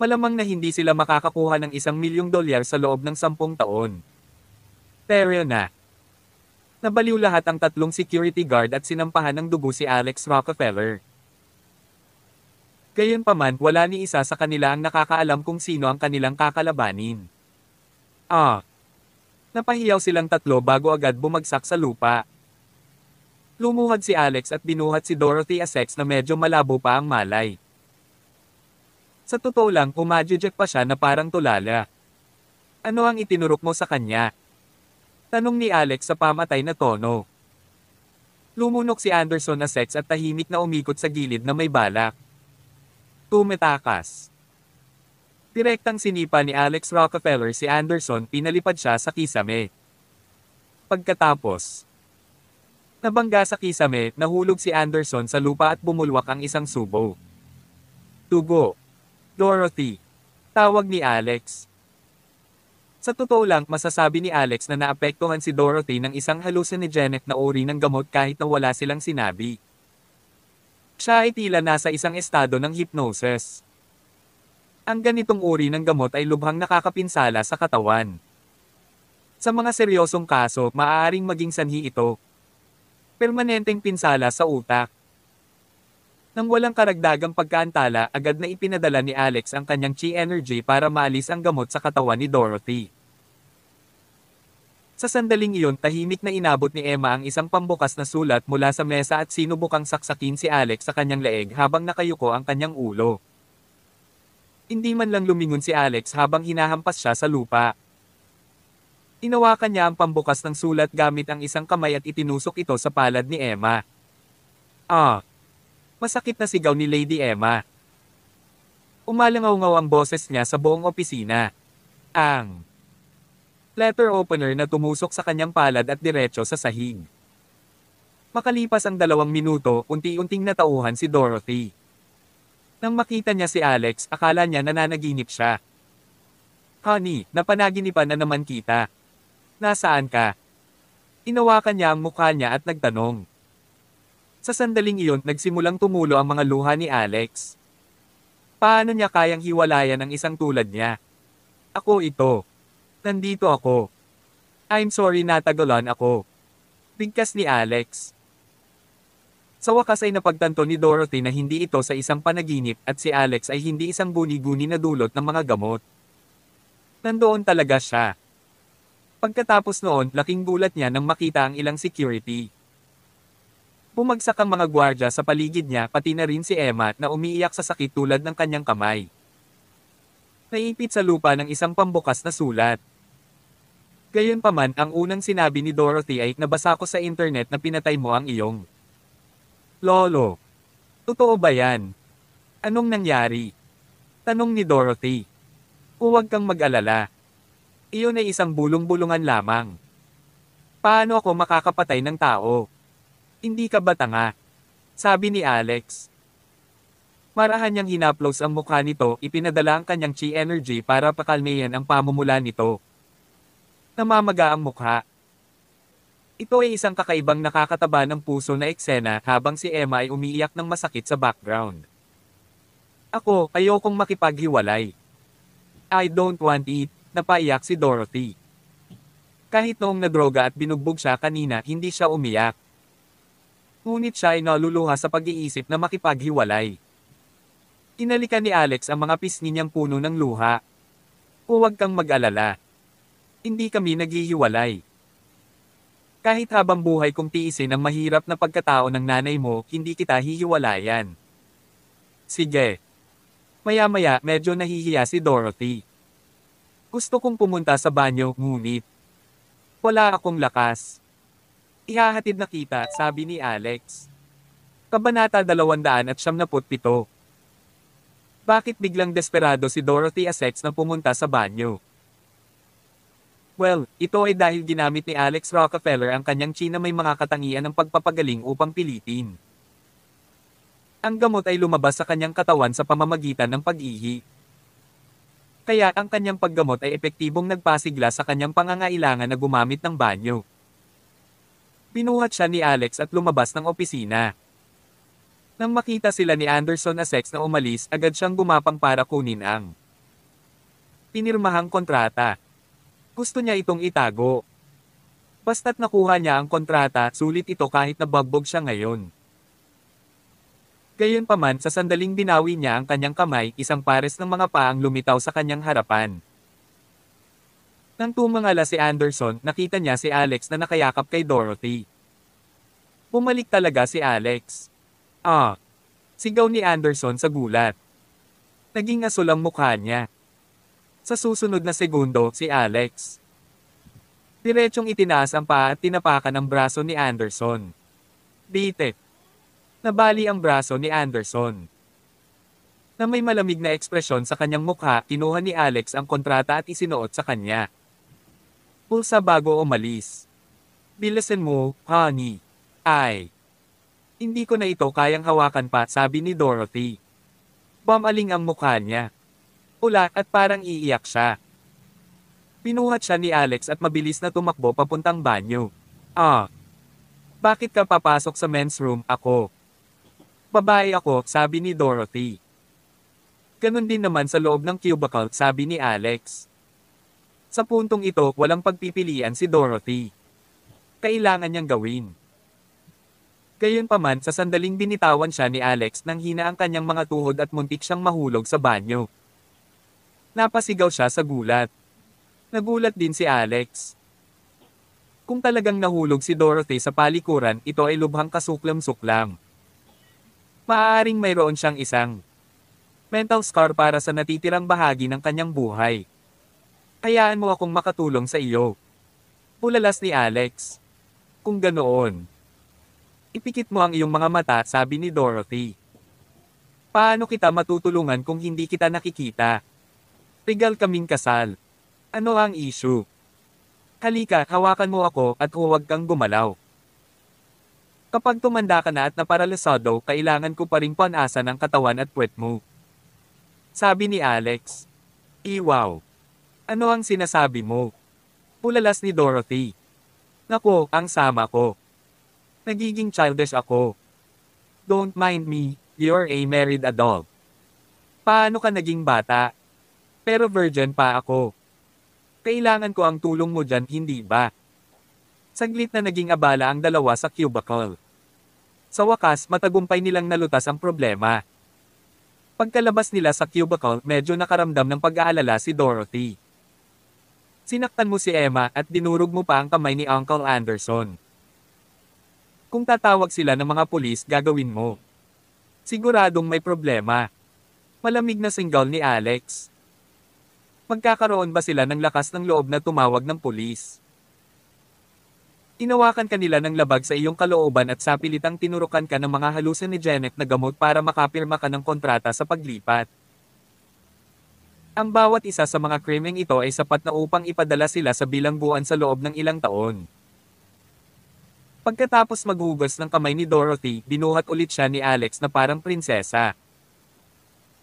Malamang na hindi sila makakakuha ng isang milyong dolyar sa loob ng sampung taon. Pero na, Nabaliw lahat ang tatlong security guard at sinampahan ng dugo si Alex Rockefeller. Gayunpaman wala ni isa sa kanila ang nakakaalam kung sino ang kanilang kakalabanin. Ah! Napahiyaw silang tatlo bago agad bumagsak sa lupa. Lumuhad si Alex at binuhat si Dorothy Essex na medyo malabo pa ang malay. Sa totoo lang, umadjejek pa siya na parang tulala. Ano ang itinurok mo sa kanya? Tanong ni Alex sa pamatay na tono. Lumunok si Anderson na sets at tahimik na umikot sa gilid na may balak. Tumetakas. Direktang sinipa ni Alex Rockefeller si Anderson pinalipad siya sa kisame. Pagkatapos, Nabangga sa kisame, nahulog si Anderson sa lupa at bumulwak ang isang subo. Tugo. Dorothy. Tawag ni Alex. Sa totoo lang, masasabi ni Alex na naapektuhan si Dorothy ng isang hallucinogenic na uri ng gamot kahit na wala silang sinabi. Siya ay tila nasa isang estado ng hypnosis. Ang ganitong uri ng gamot ay lubhang nakakapinsala sa katawan. Sa mga seryosong kaso, maaaring maging sanhi ito. Permanenteng pinsala sa utak. Nang walang karagdagang pagkaantala, agad na ipinadala ni Alex ang kanyang chi energy para maalis ang gamot sa katawan ni Dorothy. Sa sandaling iyon tahimik na inabot ni Emma ang isang pambukas na sulat mula sa mesa at sinubukang saksakin si Alex sa kanyang leeg habang nakayuko ang kanyang ulo. Hindi man lang lumingon si Alex habang hinahampas siya sa lupa. Inawakan niya ang pambukas ng sulat gamit ang isang kamay at itinusok ito sa palad ni Emma. Ah! Masakit na sigaw ni Lady Emma. Umalangaw-ngaw ang boses niya sa buong opisina. Ang letter opener na tumusok sa kanyang palad at diretso sa sahig. Makalipas ang dalawang minuto, unti-unting natauhan si Dorothy. Nang makita niya si Alex, akala niya nananaginip siya. Honey, napanaginipan na naman kita. Nasaan ka? Inawakan niya ang mukha niya at nagtanong. Sa sandaling iyon nagsimulang tumulo ang mga luha ni Alex. Paano niya kayang hiwalayan ang isang tulad niya? Ako ito. Nandito ako. I'm sorry natagalan ako. Bigkas ni Alex. Sa wakas ay napagtanto ni Dorothy na hindi ito sa isang panaginip at si Alex ay hindi isang guni-guni na dulot ng mga gamot. Nandoon talaga siya. Pagkatapos noon, laking gulat niya nang makita ang ilang security. Pumagsak ang mga gwardya sa paligid niya pati na rin si Emma na umiiyak sa sakit tulad ng kanyang kamay. Naipit sa lupa ng isang pambukas na sulat. Gayunpaman ang unang sinabi ni Dorothy ay nabasa ko sa internet na pinatay mo ang iyong. Lolo. Totoo ba yan? Anong nangyari? Tanong ni Dorothy. Huwag kang mag-alala. Iyon ay isang bulong-bulungan lamang. Paano ako makakapatay ng tao? Hindi ka ba tanga? Sabi ni Alex. Marahan niyang hinaplos ang mukha nito, ipinadala ang kanyang chi energy para pakalmayan ang pamumula nito. Namamaga ang mukha. Ito ay isang kakaibang nakakataba ng puso na eksena habang si Emma ay umiiyak ng masakit sa background. Ako, ayokong makipaghiwalay. I don't want it, napaiyak si Dorothy. Kahit noong nadroga at binugbog siya kanina, hindi siya umiyak. Ngunit siya ay naluluha sa pag-iisip na makipaghiwalay. Inalika ni Alex ang mga pisngi niyang puno ng luha. Huwag kang mag-alala. Hindi kami naghihiwalay. Kahit habang buhay kong tiisin ang mahirap na pagkatao ng nanay mo, hindi kita hihiwalayan. Sige. Maya-maya, medyo nahihiya si Dorothy. Gusto kong pumunta sa banyo, ngunit. Wala akong lakas. Ihahatid na kita, sabi ni Alex. Kabanata 297 Bakit biglang desperado si Dorothy Essex na pumunta sa banyo? Well, ito ay dahil ginamit ni Alex Rockefeller ang kanyang China may mga katangian ng pagpapagaling upang pilitin. Ang gamot ay lumabas sa kanyang katawan sa pamamagitan ng pag-ihi. Kaya ang kanyang paggamot ay epektibong nagpasigla sa kanyang pangangailangan na gumamit ng banyo. Pinuhat siya ni Alex at lumabas ng opisina. Nang makita sila ni Anderson sex na umalis, agad siyang gumapang para kunin ang pinirmahang kontrata. Gusto niya itong itago. Basta't nakuha niya ang kontrata, sulit ito kahit nabagbog siya ngayon. Gayunpaman sa sandaling binawi niya ang kanyang kamay, isang pares ng mga paang lumitaw sa kanyang harapan. Nang tumangala si Anderson, nakita niya si Alex na nakayakap kay Dorothy. Pumalik talaga si Alex. Ah! Sigaw ni Anderson sa gulat. Naging asul ang mukha niya. Sa susunod na segundo, si Alex. Diretsyong itinaas ang paa at tinapakan ang braso ni Anderson. Dite. Nabali ang braso ni Anderson na may malamig na ekspresyon sa kanyang mukha, kinuha ni Alex ang kontrata at isinuot sa kanya. Pulsa bago umalis. Bilisan mo, honey. Ay. Hindi ko na ito kayang hawakan pa, sabi ni Dorothy. Pamaling ang mukha niya. Ula at parang iiyak siya. Pinuhat siya ni Alex at mabilis na tumakbo papuntang banyo. Ah. Bakit ka papasok sa men's room, ako? Babae ako, sabi ni Dorothy. Ganun din naman sa loob ng cubicle, sabi ni Alex. Sa puntong ito, walang pagpipilian si Dorothy. Kailangan niyang gawin. Gayunpaman sa sandaling binitawan siya ni Alex nang hina ang kanyang mga tuhod at muntik siyang mahulog sa banyo. Napasigaw siya sa gulat. Nagulat din si Alex. Kung talagang nahulog si Dorothy sa palikuran, ito ay lubhang kasuklam-suklam. Maaaring mayroon siyang isang mental scar para sa natitirang bahagi ng kanyang buhay. Hayaan mo akong makatulong sa iyo. Pulalas ni Alex. Kung ganoon. Ipikit mo ang iyong mga mata, sabi ni Dorothy. Paano kita matutulungan kung hindi kita nakikita? Regal kaming kasal. Ano ang issue? Halika, hawakan mo ako at huwag kang gumalaw. Kapag tumanda ka na at naparalisado, kailangan ko pa rin panasa ng katawan at puwet mo. Sabi ni Alex. Iwaw. Ano ang sinasabi mo? Pulalas ni Dorothy. Nako, ang sama ko. Nagiging childish ako. Don't mind me, you're a married adult. Paano ka naging bata? Pero virgin pa ako. Kailangan ko ang tulong mo dyan, hindi ba? Saglit na naging abala ang dalawa sa cubicle. Sa wakas, matagumpay nilang nalutas ang problema. Pagkalabas nila sa cubicle, medyo nakaramdam ng pag-aalala si Dorothy. Sinaktan mo si Emma at dinurog mo pa ang kamay ni Uncle Anderson. Kung tatawag sila ng mga pulis gagawin mo. Siguradong may problema. Malamig na single ni Alex. Magkakaroon ba sila ng lakas ng loob na tumawag ng pulis? Inawakan ka nila ng labag sa iyong kalooban at sapilitang tinurukan ka ng mga halusan ni Janet na gamot para makapirma ka ng kontrata sa paglipat. Ang bawat isa sa mga krimeng ito ay sapat na upang ipadala sila sa bilangguan sa loob ng ilang taon. Pagkatapos maghugas ng kamay ni Dorothy, binuhat ulit siya ni Alex na parang prinsesa.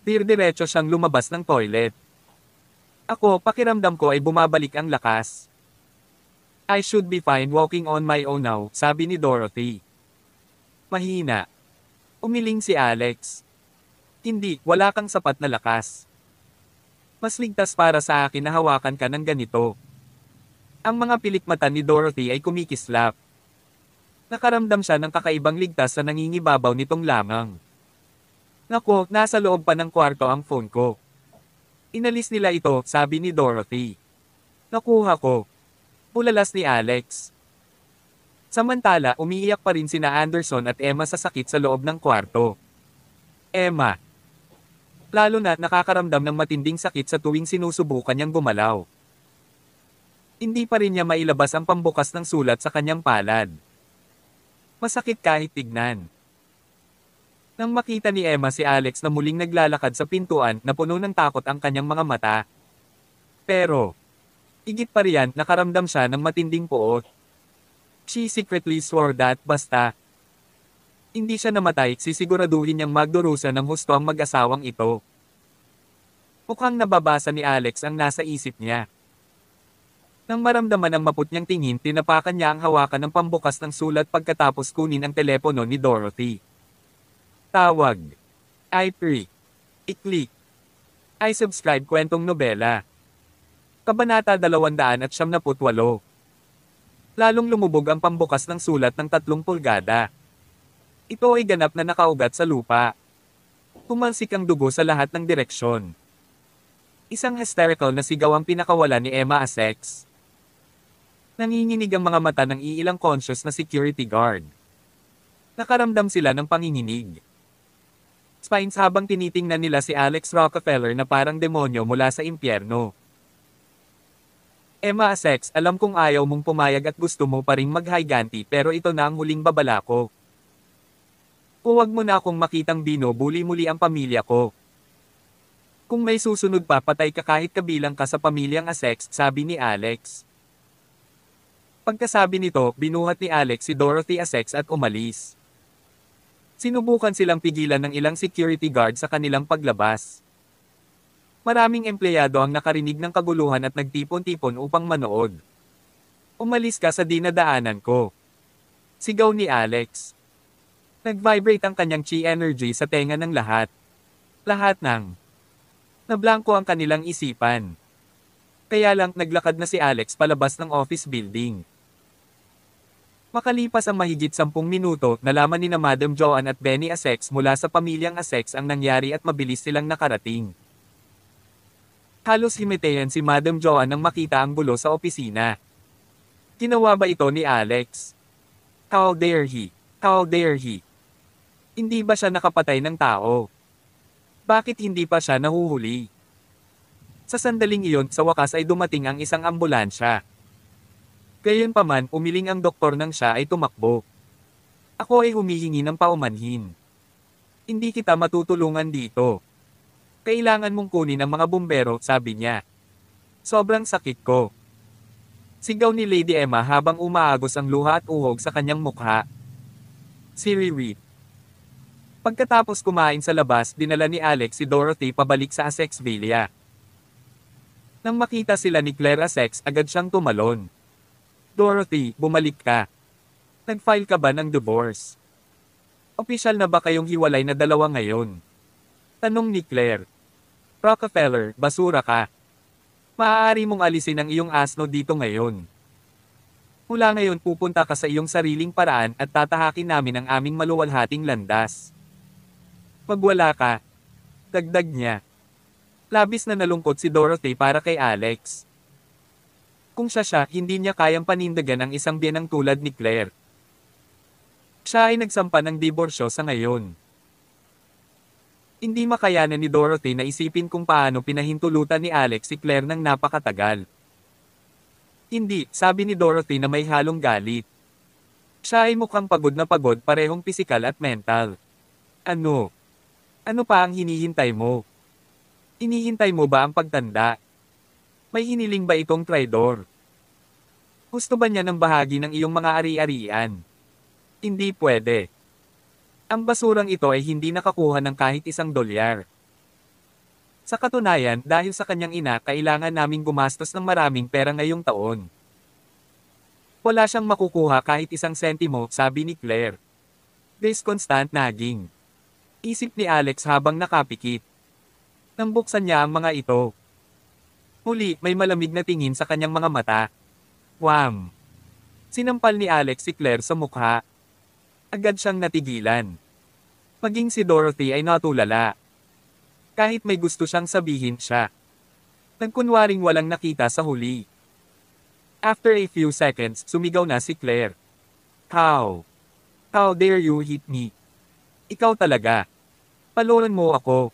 Dirdiretso siyang lumabas ng toilet. Ako, pakiramdam ko ay bumabalik ang lakas. I should be fine walking on my own now, sabi ni Dorothy. Mahina. Umiling si Alex. Hindi, wala kang sapat na lakas mas ligtas para sa akin na hawakan ka ng ganito. Ang mga pilikmata ni Dorothy ay kumikislap. Nakaramdam siya ng kakaibang ligtas sa nangingibabaw nitong lamang. Nako, nasa loob pa ng kwarto ang phone ko. Inalis nila ito, sabi ni Dorothy. Nakuha ko. Bulalas ni Alex. Samantala, umiiyak pa rin sina Anderson at Emma sa sakit sa loob ng kwarto. Emma, lalo na nakakaramdam ng matinding sakit sa tuwing sinusubukan niyang gumalaw. Hindi pa rin niya mailabas ang pambukas ng sulat sa kanyang palad. Masakit kahit tignan. Nang makita ni Emma si Alex na muling naglalakad sa pintuan na puno ng takot ang kanyang mga mata. Pero, igit pa riyan nakaramdam siya ng matinding poot. She secretly swore that basta, hindi siya namatay, sisiguraduhin niyang magdurusa ng husto ang mag-asawang ito. Mukhang nababasa ni Alex ang nasa isip niya. Nang maramdaman ang maputnyang tingin, tinapakan niya ang hawakan ng pambukas ng sulat pagkatapos kunin ang telepono ni Dorothy. Tawag. I-pre. I-click. I-subscribe kwentong nobela. Kabanata 278 Lalong lumubog ang pambukas ng sulat ng tatlong pulgada. Ito ay ganap na nakaugat sa lupa. Tumalsik ang dugo sa lahat ng direksyon. Isang hysterical na sigaw ang pinakawala ni Emma Asex. Nanginginig ang mga mata ng iilang conscious na security guard. Nakaramdam sila ng panginginig. Spines habang tinitingnan nila si Alex Rockefeller na parang demonyo mula sa impyerno. Emma Asex, alam kong ayaw mong pumayag at gusto mo pa ring maghiganti pero ito na ang huling babala ko. Huwag mo na akong makitang binubuli muli ang pamilya ko. Kung may susunod pa patay ka kahit kabilang ka sa pamilyang Asex, sabi ni Alex. Pagkasabi nito, binuhat ni Alex si Dorothy Asex at umalis. Sinubukan silang pigilan ng ilang security guard sa kanilang paglabas. Maraming empleyado ang nakarinig ng kaguluhan at nagtipon-tipon upang manood. Umalis ka sa dinadaanan ko. Sigaw ni Alex. Nag-vibrate ang kanyang chi energy sa tenga ng lahat. Lahat ng nablangko ang kanilang isipan. Kaya lang naglakad na si Alex palabas ng office building. Makalipas ang mahigit 10 minuto, nalaman ni na Madam Joan at Benny Asex mula sa pamilyang Asex ang nangyari at mabilis silang nakarating. Halos himitayan si Madam Joan nang makita ang bulo sa opisina. Ginawa ba ito ni Alex? How dare he? How dare he? Hindi ba siya nakapatay ng tao? Bakit hindi pa siya nahuhuli? Sa sandaling iyon, sa wakas ay dumating ang isang ambulansya. Gayunpaman, umiling ang doktor nang siya ay tumakbo. Ako ay humihingi ng paumanhin. Hindi kita matutulungan dito. Kailangan mong kunin ang mga bumbero, sabi niya. Sobrang sakit ko. Sigaw ni Lady Emma habang umaagos ang luha at uhog sa kanyang mukha. Siri Ririt. Pagkatapos kumain sa labas, dinala ni Alex si Dorothy pabalik sa Asexvilla. Nang makita sila ni Claire Sex, agad siyang tumalon. Dorothy, bumalik ka. Nag-file ka ba ng divorce? Opisyal na ba kayong hiwalay na dalawa ngayon? Tanong ni Claire. Rockefeller, basura ka. Maaari mong alisin ang iyong asno dito ngayon. Mula ngayon pupunta ka sa iyong sariling paraan at tatahakin namin ang aming maluwalhating landas. Pag ka, dagdag niya. Labis na nalungkot si Dorothy para kay Alex. Kung siya siya, hindi niya kayang panindagan ang isang bienang tulad ni Claire. Siya ay nagsampa ng diborsyo sa ngayon. Hindi makayanan ni Dorothy na isipin kung paano pinahintulutan ni Alex si Claire ng napakatagal. Hindi, sabi ni Dorothy na may halong galit. Siya ay mukhang pagod na pagod parehong pisikal at mental. Ano? Ano pa ang hinihintay mo? Hinihintay mo ba ang pagtanda? May hiniling ba itong traidor? Gusto ba niya ng bahagi ng iyong mga ari-arian? Hindi pwede. Ang basurang ito ay hindi nakakuha ng kahit isang dolyar. Sa katunayan, dahil sa kanyang ina, kailangan naming gumastos ng maraming pera ngayong taon. Wala siyang makukuha kahit isang sentimo, sabi ni Claire. This constant nagging. Isip ni Alex habang nakapikit. Nang buksan niya ang mga ito. Muli, may malamig na tingin sa kanyang mga mata. Wham! Sinampal ni Alex si Claire sa mukha. Agad siyang natigilan. Maging si Dorothy ay natulala. Kahit may gusto siyang sabihin siya. Nagkunwaring walang nakita sa huli. After a few seconds, sumigaw na si Claire. How? How dare you hit me? Ikaw talaga. Paluan mo ako.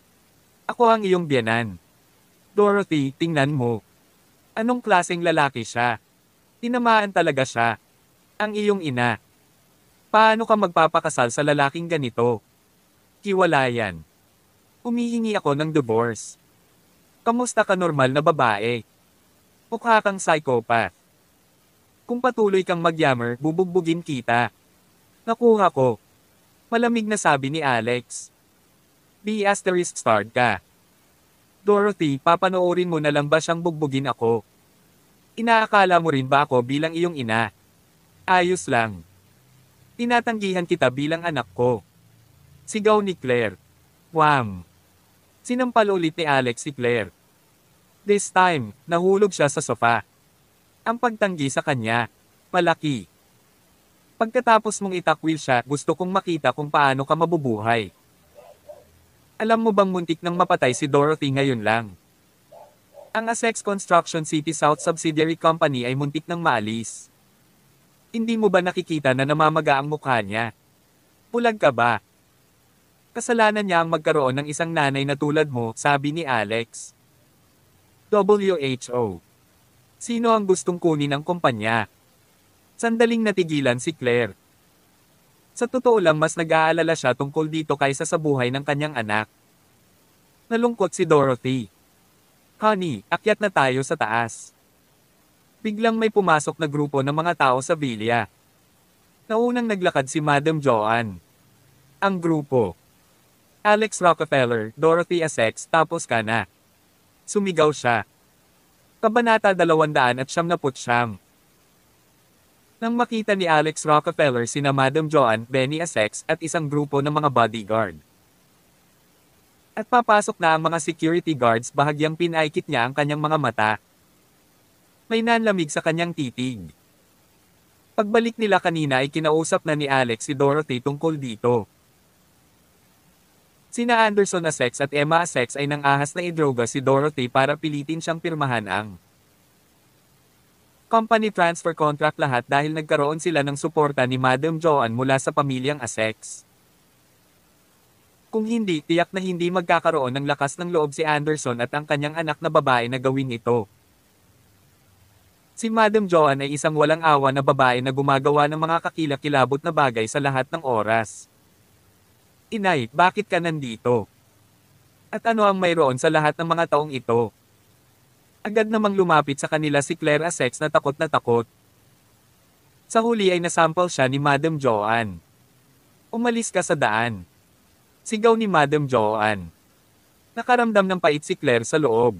Ako ang iyong biyanan. Dorothy, tingnan mo. Anong klaseng lalaki siya? Tinamaan talaga siya. Ang iyong ina. Paano ka magpapakasal sa lalaking ganito? Kiwalayan. Umihingi ako ng divorce. Kamusta ka normal na babae? Mukha kang psychopath. Kung patuloy kang magyammer, bubugbugin kita. Nakuha ko. Malamig na sabi ni Alex. Di asterisk starred ka. Dorothy, papanoorin mo na lang ba siyang bugbugin ako? Inaakala mo rin ba ako bilang iyong ina? Ayos lang. Tinatanggihan kita bilang anak ko. Sigaw ni Claire. Wham! Sinampal ulit ni Alex si Claire. This time, nahulog siya sa sofa. Ang pagtanggi sa kanya, malaki. Pagkatapos mong itakwil siya, gusto kong makita kung paano ka mabubuhay. Alam mo bang muntik nang mapatay si Dorothy ngayon lang? Ang Asex Construction City South Subsidiary Company ay muntik nang maalis. Hindi mo ba nakikita na namamaga ang mukha niya? Pulag ka ba? Kasalanan niya ang magkaroon ng isang nanay na tulad mo, sabi ni Alex. WHO. Sino ang gustong kunin ng kumpanya? Sandaling natigilan si Claire. Sa totoo lang mas nag-aalala siya tungkol dito kaysa sa buhay ng kanyang anak. Nalungkot si Dorothy. Honey, akyat na tayo sa taas. Biglang may pumasok na grupo ng mga tao sa bilya. Naunang naglakad si Madam Joan. Ang grupo. Alex Rockefeller, Dorothy Essex, tapos ka na. Sumigaw siya. Kabanata 200 at siyam na putsyam. Nang makita ni Alex Rockefeller sina Madam Joan, Benny Essex at isang grupo ng mga bodyguard. At papasok na ang mga security guards bahagyang pinaikit niya ang kanyang mga mata. May nanlamig sa kanyang titig. Pagbalik nila kanina ay kinausap na ni Alex si Dorothy tungkol dito. Sina Anderson Asex at Emma Asex ay nang ahas na idroga si Dorothy para pilitin siyang pirmahan ang company transfer contract lahat dahil nagkaroon sila ng suporta ni Madam Joan mula sa pamilyang Asex. Kung hindi, tiyak na hindi magkakaroon ng lakas ng loob si Anderson at ang kanyang anak na babae na gawin ito. Si Madam Joan ay isang walang awa na babae na gumagawa ng mga kakilakilabot na bagay sa lahat ng oras. Inay, bakit ka nandito? At ano ang mayroon sa lahat ng mga taong ito? Agad namang lumapit sa kanila si Claire Asex na takot na takot. Sa huli ay nasampal siya ni Madam Joan. Umalis ka sa daan. Sigaw ni Madam Joan. Nakaramdam ng pait si Claire sa loob.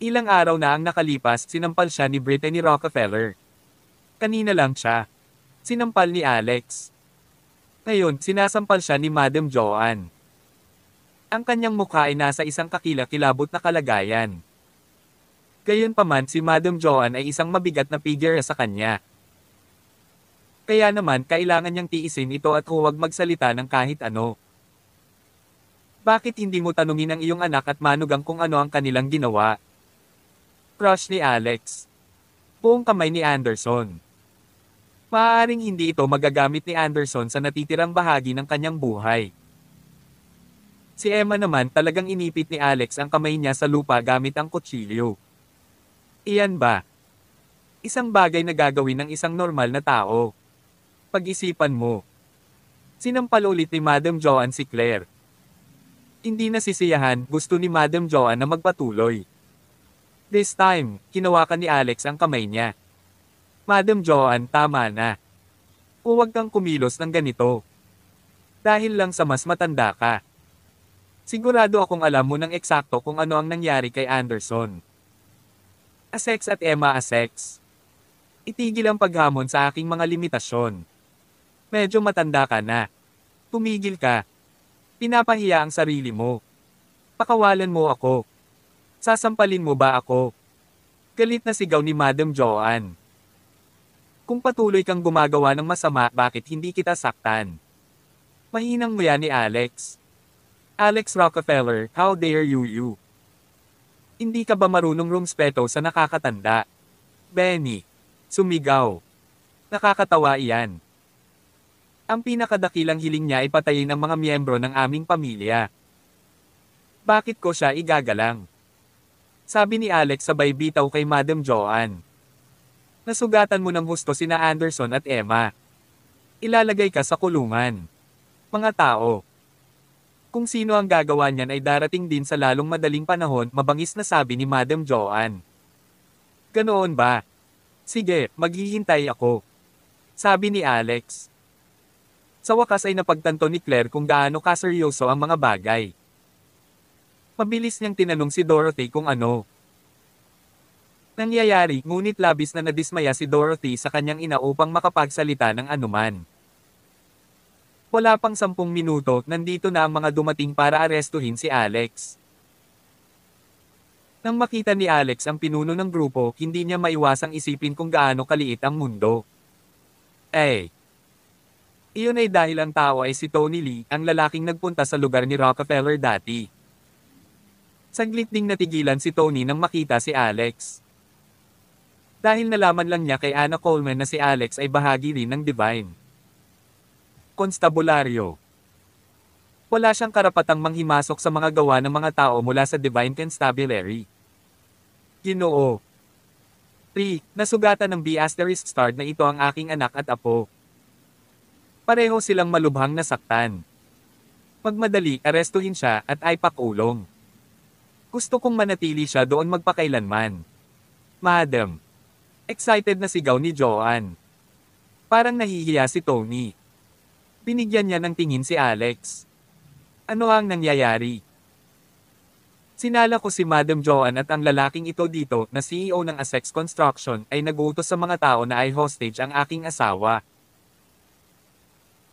Ilang araw na ang nakalipas sinampal siya ni Brittany Rockefeller. Kanina lang siya. Sinampal ni Alex. Ngayon, sinasampal siya ni Madam Joan. Ang kanyang mukha ay nasa isang kakila kilabot na kalagayan. Gayunpaman si Madam Joan ay isang mabigat na figure sa kanya. Kaya naman kailangan niyang tiisin ito at huwag magsalita ng kahit ano. Bakit hindi mo tanungin ang iyong anak at manugang kung ano ang kanilang ginawa? Crush ni Alex. Buong kamay ni Anderson. Maaaring hindi ito magagamit ni Anderson sa natitirang bahagi ng kanyang buhay. Si Emma naman talagang inipit ni Alex ang kamay niya sa lupa gamit ang kutsilyo. Iyan ba? Isang bagay na gagawin ng isang normal na tao. Pag-isipan mo. Sinampal ulit ni Madam Joan si Claire. Hindi nasisiyahan, gusto ni Madam Joan na magpatuloy. This time, kinawakan ni Alex ang kamay niya. Madam Joan, tama na. Huwag kang kumilos ng ganito. Dahil lang sa mas matanda ka. Sigurado akong alam mo ng eksakto kung ano ang nangyari kay Anderson. Asex at Emma Asex. Itigil ang paghamon sa aking mga limitasyon. Medyo matanda ka na. Tumigil ka. Pinapahiya ang sarili mo. Pakawalan mo ako. Sasampalin mo ba ako? Galit na sigaw ni Madam Joan. Kung patuloy kang gumagawa ng masama, bakit hindi kita saktan? Mahinang mo yan ni Alex. Alex Rockefeller, how dare you you? Hindi ka ba marunong rumspeto sa nakakatanda? Benny. Sumigaw. Nakakatawa iyan. Ang pinakadakilang hiling niya ay patayin ang mga miyembro ng aming pamilya. Bakit ko siya igagalang? Sabi ni Alex sabay bitaw kay Madam Joan. Nasugatan mo ng husto sina Anderson at Emma. Ilalagay ka sa kulungan. Mga tao, kung sino ang gagawa niyan ay darating din sa lalong madaling panahon, mabangis na sabi ni Madam Joanne. Ganoon ba? Sige, maghihintay ako. Sabi ni Alex. Sa wakas ay napagtanto ni Claire kung gaano kaseryoso ang mga bagay. Mabilis niyang tinanong si Dorothy kung ano. Nangyayari, ngunit labis na nadismaya si Dorothy sa kanyang ina upang makapagsalita ng anuman. Wala pang sampung minuto, nandito na ang mga dumating para arestuhin si Alex. Nang makita ni Alex ang pinuno ng grupo, hindi niya maiwasang isipin kung gaano kaliit ang mundo. Eh. Iyon ay dahil ang tao ay si Tony Lee, ang lalaking nagpunta sa lugar ni Rockefeller dati. Saglit ding natigilan si Tony nang makita si Alex. Dahil nalaman lang niya kay Anna Coleman na si Alex ay bahagi rin ng Divine konstabularyo. Wala siyang karapatang manghimasok sa mga gawa ng mga tao mula sa Divine Constabulary. Ginoo. 3. Nasugatan ng B asterisk starred na ito ang aking anak at apo. Pareho silang malubhang nasaktan. Magmadali, arestuhin siya at ay pakulong. Gusto kong manatili siya doon magpakailanman. Madam. Excited na sigaw ni Joanne. Parang nahihiya si Tony. Binigyan niya ng tingin si Alex. Ano ang nangyayari? Sinala ko si Madam Joan at ang lalaking ito dito na CEO ng Asex Construction ay nagutos sa mga tao na ay hostage ang aking asawa.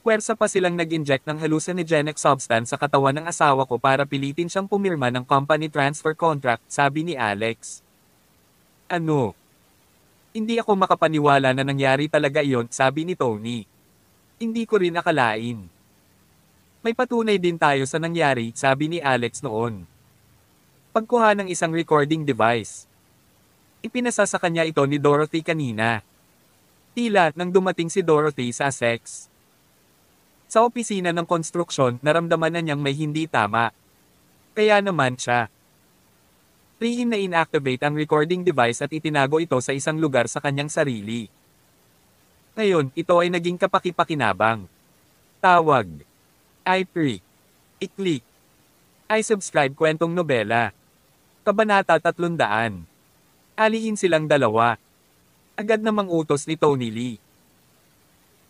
Pwersa pa silang nag-inject ng hallucinogenic substance sa katawan ng asawa ko para pilitin siyang pumirma ng company transfer contract, sabi ni Alex. Ano? Hindi ako makapaniwala na nangyari talaga iyon, sabi ni Tony. Hindi ko rin nakalain. May patunay din tayo sa nangyari, sabi ni Alex noon. Pagkuha ng isang recording device. Ipinasa sa kanya ito ni Dorothy kanina. Tila, nang dumating si Dorothy sa sex. Sa opisina ng konstruksyon, naramdaman na niyang may hindi tama. Kaya naman siya. Rihim na inactivate ang recording device at itinago ito sa isang lugar sa kanyang sarili. Ngayon, ito ay naging kapakipakinabang. Tawag. I-click. I-click. I-subscribe kwentong nobela. Kabanata 300. Alihin silang dalawa. Agad namang utos ni Tony Lee.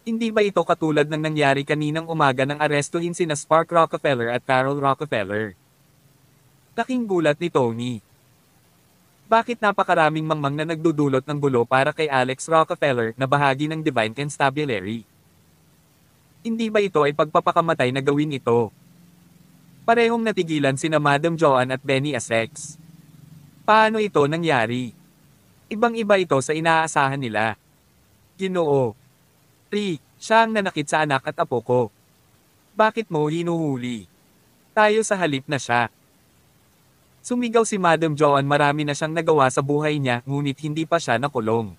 Hindi ba ito katulad ng nangyari kaninang umaga nang arestuhin sina Spark Rockefeller at Carol Rockefeller? Laking gulat ni Tony. Bakit napakaraming mangmang na nagdudulot ng gulo para kay Alex Rockefeller na bahagi ng Divine Constabulary? Hindi ba ito ay pagpapakamatay na gawin ito? Parehong natigilan sina Madam Joan at Benny Essex. Paano ito nangyari? Ibang-iba ito sa inaasahan nila. Ginoo. 3. Siya ang nanakit sa anak at apo ko. Bakit mo hinuhuli? Tayo sa halip na siya. Sumigaw si Madam Joan marami na siyang nagawa sa buhay niya, ngunit hindi pa siya nakulong.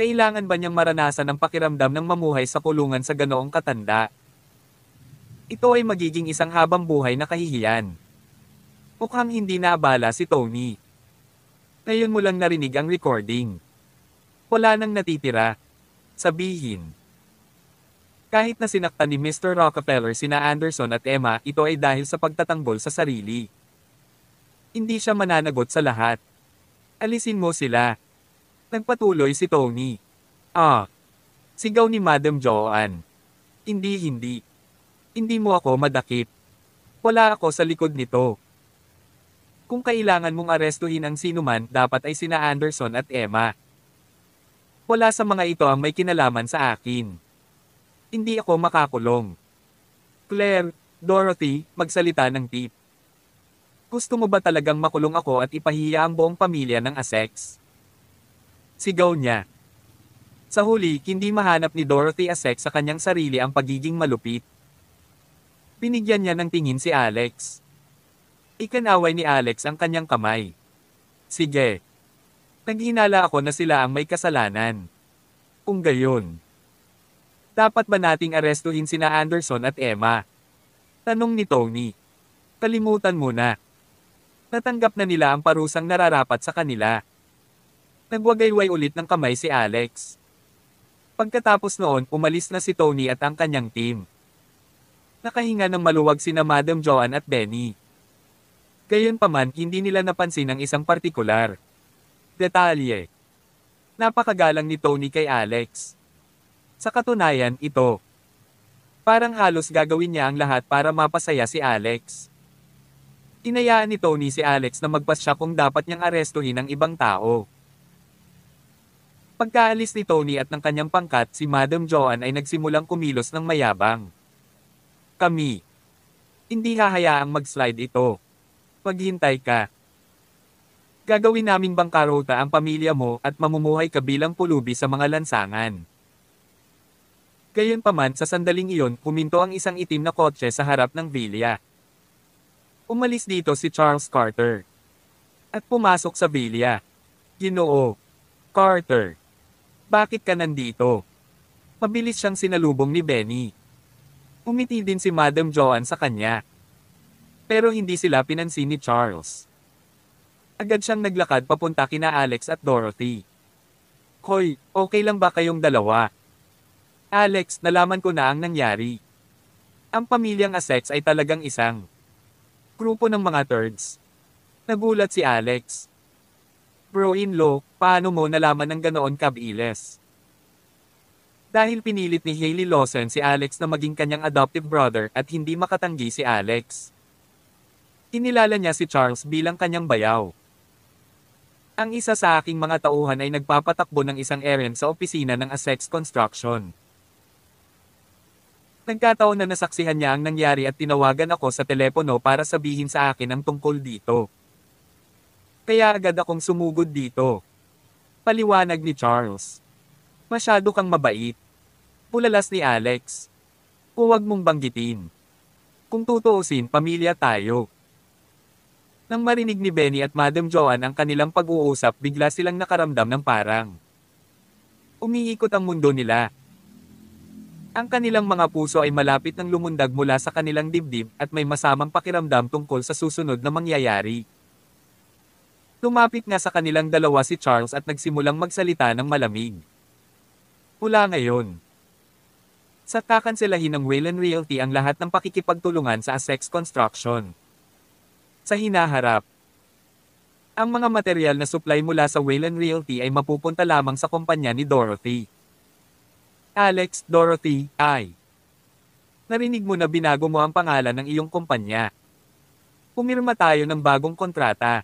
Kailangan ba niyang maranasan ang pakiramdam ng mamuhay sa kulungan sa ganoong katanda? Ito ay magiging isang habang buhay na kahihiyan. Mukhang hindi naabala si Tony. Ngayon mo lang narinig ang recording. Wala nang natitira. Sabihin. Kahit na sinaktan ni Mr. Rockefeller sina Anderson at Emma, ito ay dahil sa pagtatanggol sa sarili. Hindi siya mananagot sa lahat. Alisin mo sila. Nagpatuloy si Tony. Ah. Sigaw ni Madam Joan. Hindi hindi. Hindi mo ako madakip. Wala ako sa likod nito. Kung kailangan mong arestuhin ang sinuman, dapat ay sina Anderson at Emma. Wala sa mga ito ang may kinalaman sa akin. Hindi ako makakulong. Claire, Dorothy, magsalita ng tip. Gusto mo ba talagang makulong ako at ipahiya ang buong pamilya ng Asex? Sigaw niya. Sa huli, hindi mahanap ni Dorothy Asex sa kanyang sarili ang pagiging malupit. Pinigyan niya ng tingin si Alex. Ikanaway ni Alex ang kanyang kamay. Sige. Naghinala ako na sila ang may kasalanan. Kung gayon. Dapat ba nating arestuhin sina Anderson at Emma? Tanong ni Tony. Kalimutan mo na. Natanggap na nila ang parusang nararapat sa kanila. Nagwagayway ulit ng kamay si Alex. Pagkatapos noon, umalis na si Tony at ang kanyang team. Nakahinga ng maluwag sina Madam Joan at Benny. Gayunpaman, hindi nila napansin ang isang partikular. Detalye. Napakagalang ni Tony kay Alex. Sa katunayan, ito. Parang halos gagawin niya ang lahat para mapasaya si Alex. Inayaan ni Tony si Alex na magpasya kung dapat niyang arestuhin ang ibang tao. Pagkaalis ni Tony at ng kanyang pangkat, si Madam Joan ay nagsimulang kumilos ng mayabang. Kami. Hindi hahayaang mag-slide ito. Paghintay ka. Gagawin naming bangkarota ang pamilya mo at mamumuhay ka bilang pulubi sa mga lansangan. Gayunpaman sa sandaling iyon huminto ang isang itim na kotse sa harap ng villa. Umalis dito si Charles Carter. At pumasok sa villa. Ginoo. Carter. Bakit ka nandito? Mabilis siyang sinalubong ni Benny. Umiti din si Madam Joan sa kanya. Pero hindi sila pinansin ni Charles. Agad siyang naglakad papunta kina Alex at Dorothy. Hoy, okay lang ba kayong dalawa? Alex, nalaman ko na ang nangyari. Ang pamilyang assets ay talagang isang grupo ng mga thirds. Nagulat si Alex. Bro-in-law, paano mo nalaman ng ganoon kabiles? Dahil pinilit ni Hailey Lawson si Alex na maging kanyang adoptive brother at hindi makatanggi si Alex. Inilala niya si Charles bilang kanyang bayaw. Ang isa sa aking mga tauhan ay nagpapatakbo ng isang errand sa opisina ng Assets Construction. Nagkataon na nasaksihan niya ang nangyari at tinawagan ako sa telepono para sabihin sa akin ang tungkol dito. Kaya agad akong sumugod dito. Paliwanag ni Charles. Masyado kang mabait. Pulalas ni Alex. Huwag mong banggitin. Kung tutuusin, pamilya tayo. Nang marinig ni Benny at Madam Joan ang kanilang pag-uusap bigla silang nakaramdam ng parang. Umiikot ang mundo nila, ang kanilang mga puso ay malapit ng lumundag mula sa kanilang dibdib at may masamang pakiramdam tungkol sa susunod na mangyayari. Lumapit nga sa kanilang dalawa si Charles at nagsimulang magsalita ng malamig. Pula ngayon, sa kakanselahin ng Wayland Realty ang lahat ng pakikipagtulungan sa Asex Construction. Sa hinaharap, ang mga material na supply mula sa Wayland Realty ay mapupunta lamang sa kumpanya ni Dorothy. Alex Dorothy I. Narinig mo na binago mo ang pangalan ng iyong kumpanya. Pumirma tayo ng bagong kontrata.